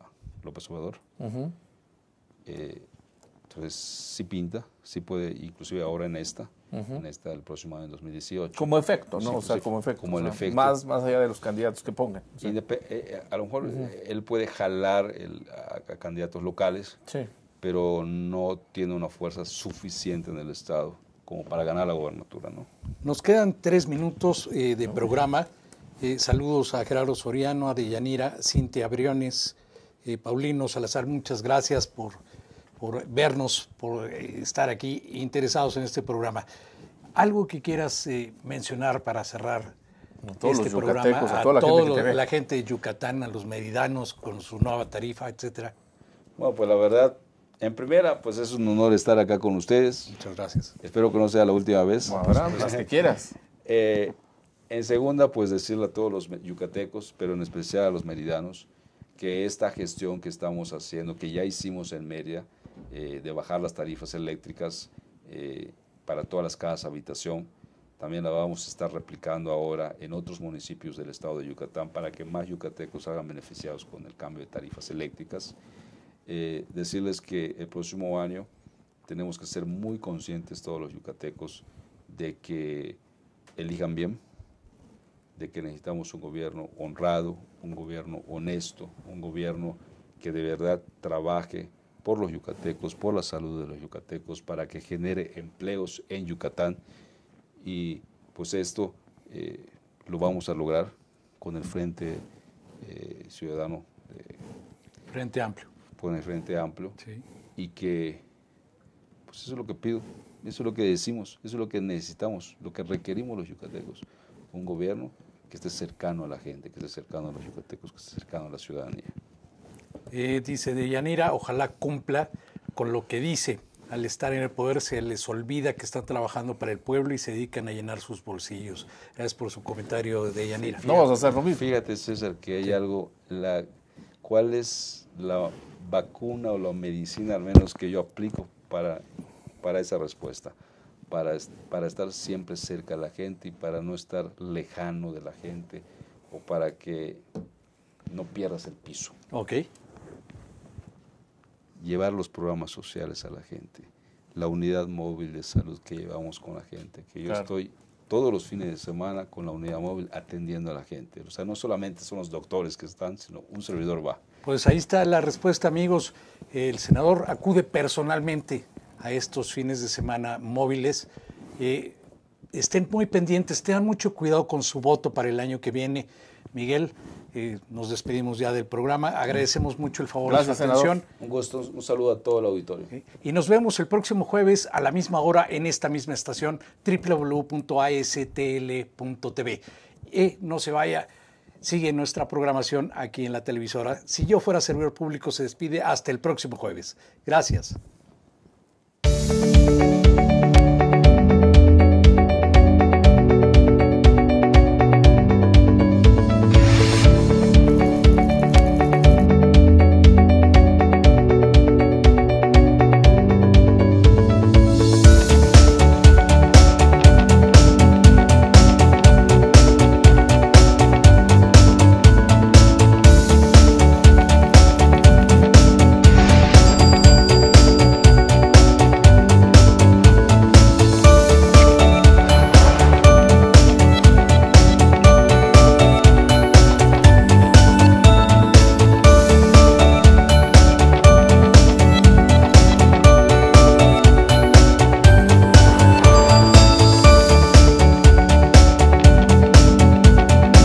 López Obrador. Eh, entonces, sí pinta, sí puede, inclusive ahora en esta, en esta del próximo año, en 2018. Como efecto, ¿no? o sea, como efecto. Como el efecto. Más, más allá de los candidatos que pongan. Eh, a lo mejor él puede jalar el, a, a, candidatos locales. Sí pero no tiene una fuerza suficiente en el Estado como para ganar la gobernatura. ¿no? Nos quedan tres minutos eh, de programa. Eh, saludos a Gerardo Soriano, a Deyanira, Cintia Briones, eh, Paulino Salazar, muchas gracias por, por vernos, por estar aquí interesados en este programa. ¿Algo que quieras mencionar para cerrar este programa? A, toda la, gente la gente de Yucatán, a los meridanos con su nueva tarifa, etcétera. Bueno, pues la verdad, en primera, pues es un honor estar acá con ustedes. Muchas gracias. Espero que no sea la última vez. Bueno, pues, pues, que quieras. Eh, en segunda, pues decirle a todos los yucatecos, pero en especial a los meridianos, que esta gestión que estamos haciendo, que ya hicimos en Mérida, eh, de bajar las tarifas eléctricas eh, para todas las casas habitación, también la vamos a estar replicando ahora en otros municipios del estado de Yucatán para que más yucatecos hagan beneficiados con el cambio de tarifas eléctricas. Eh, decirles que el próximo año tenemos que ser muy conscientes todos los yucatecos de que elijan bien, de que necesitamos un gobierno honrado, un gobierno honesto, un gobierno que de verdad trabaje por los yucatecos, por la salud de los yucatecos, para que genere empleos en Yucatán. Y pues esto eh, lo vamos a lograr con el Frente eh, Ciudadano. Frente Amplio con el Frente Amplio y que, pues eso es lo que pido, eso es lo que decimos, eso es lo que necesitamos, lo que requerimos los yucatecos, un gobierno que esté cercano a la gente, que esté cercano a los yucatecos, que esté cercano a la ciudadanía. Eh, dice Deyanira, ojalá cumpla con lo que dice. Al estar en el poder se les olvida que están trabajando para el pueblo y se dedican a llenar sus bolsillos. Gracias por su comentario, Deyanira. no vamos a hacer lo Fíjate, César, que hay algo, la, ¿cuál es la vacuna o la medicina, al menos que yo aplico para, para esa respuesta, para, para estar siempre cerca de la gente y para no estar lejano de la gente o para que no pierdas el piso. Ok. Llevar los programas sociales a la gente, la unidad móvil de salud que llevamos con la gente, que yo estoy todos los fines de semana con la unidad móvil atendiendo a la gente. O sea, no solamente son los doctores que están, sino un servidor va. Pues ahí está la respuesta, amigos. El senador acude personalmente a estos fines de semana móviles. Eh, estén muy pendientes, tengan mucho cuidado con su voto para el año que viene. Miguel, eh, nos despedimos ya del programa. Agradecemos mucho el favor de su atención. Un gusto, un saludo a todo el auditorio. Y nos vemos el próximo jueves a la misma hora en esta misma estación www.astl.tv. Eh, no se vaya. Sigue nuestra programación aquí en la televisora. Si yo fuera servidor público, se despide hasta el próximo jueves. Gracias.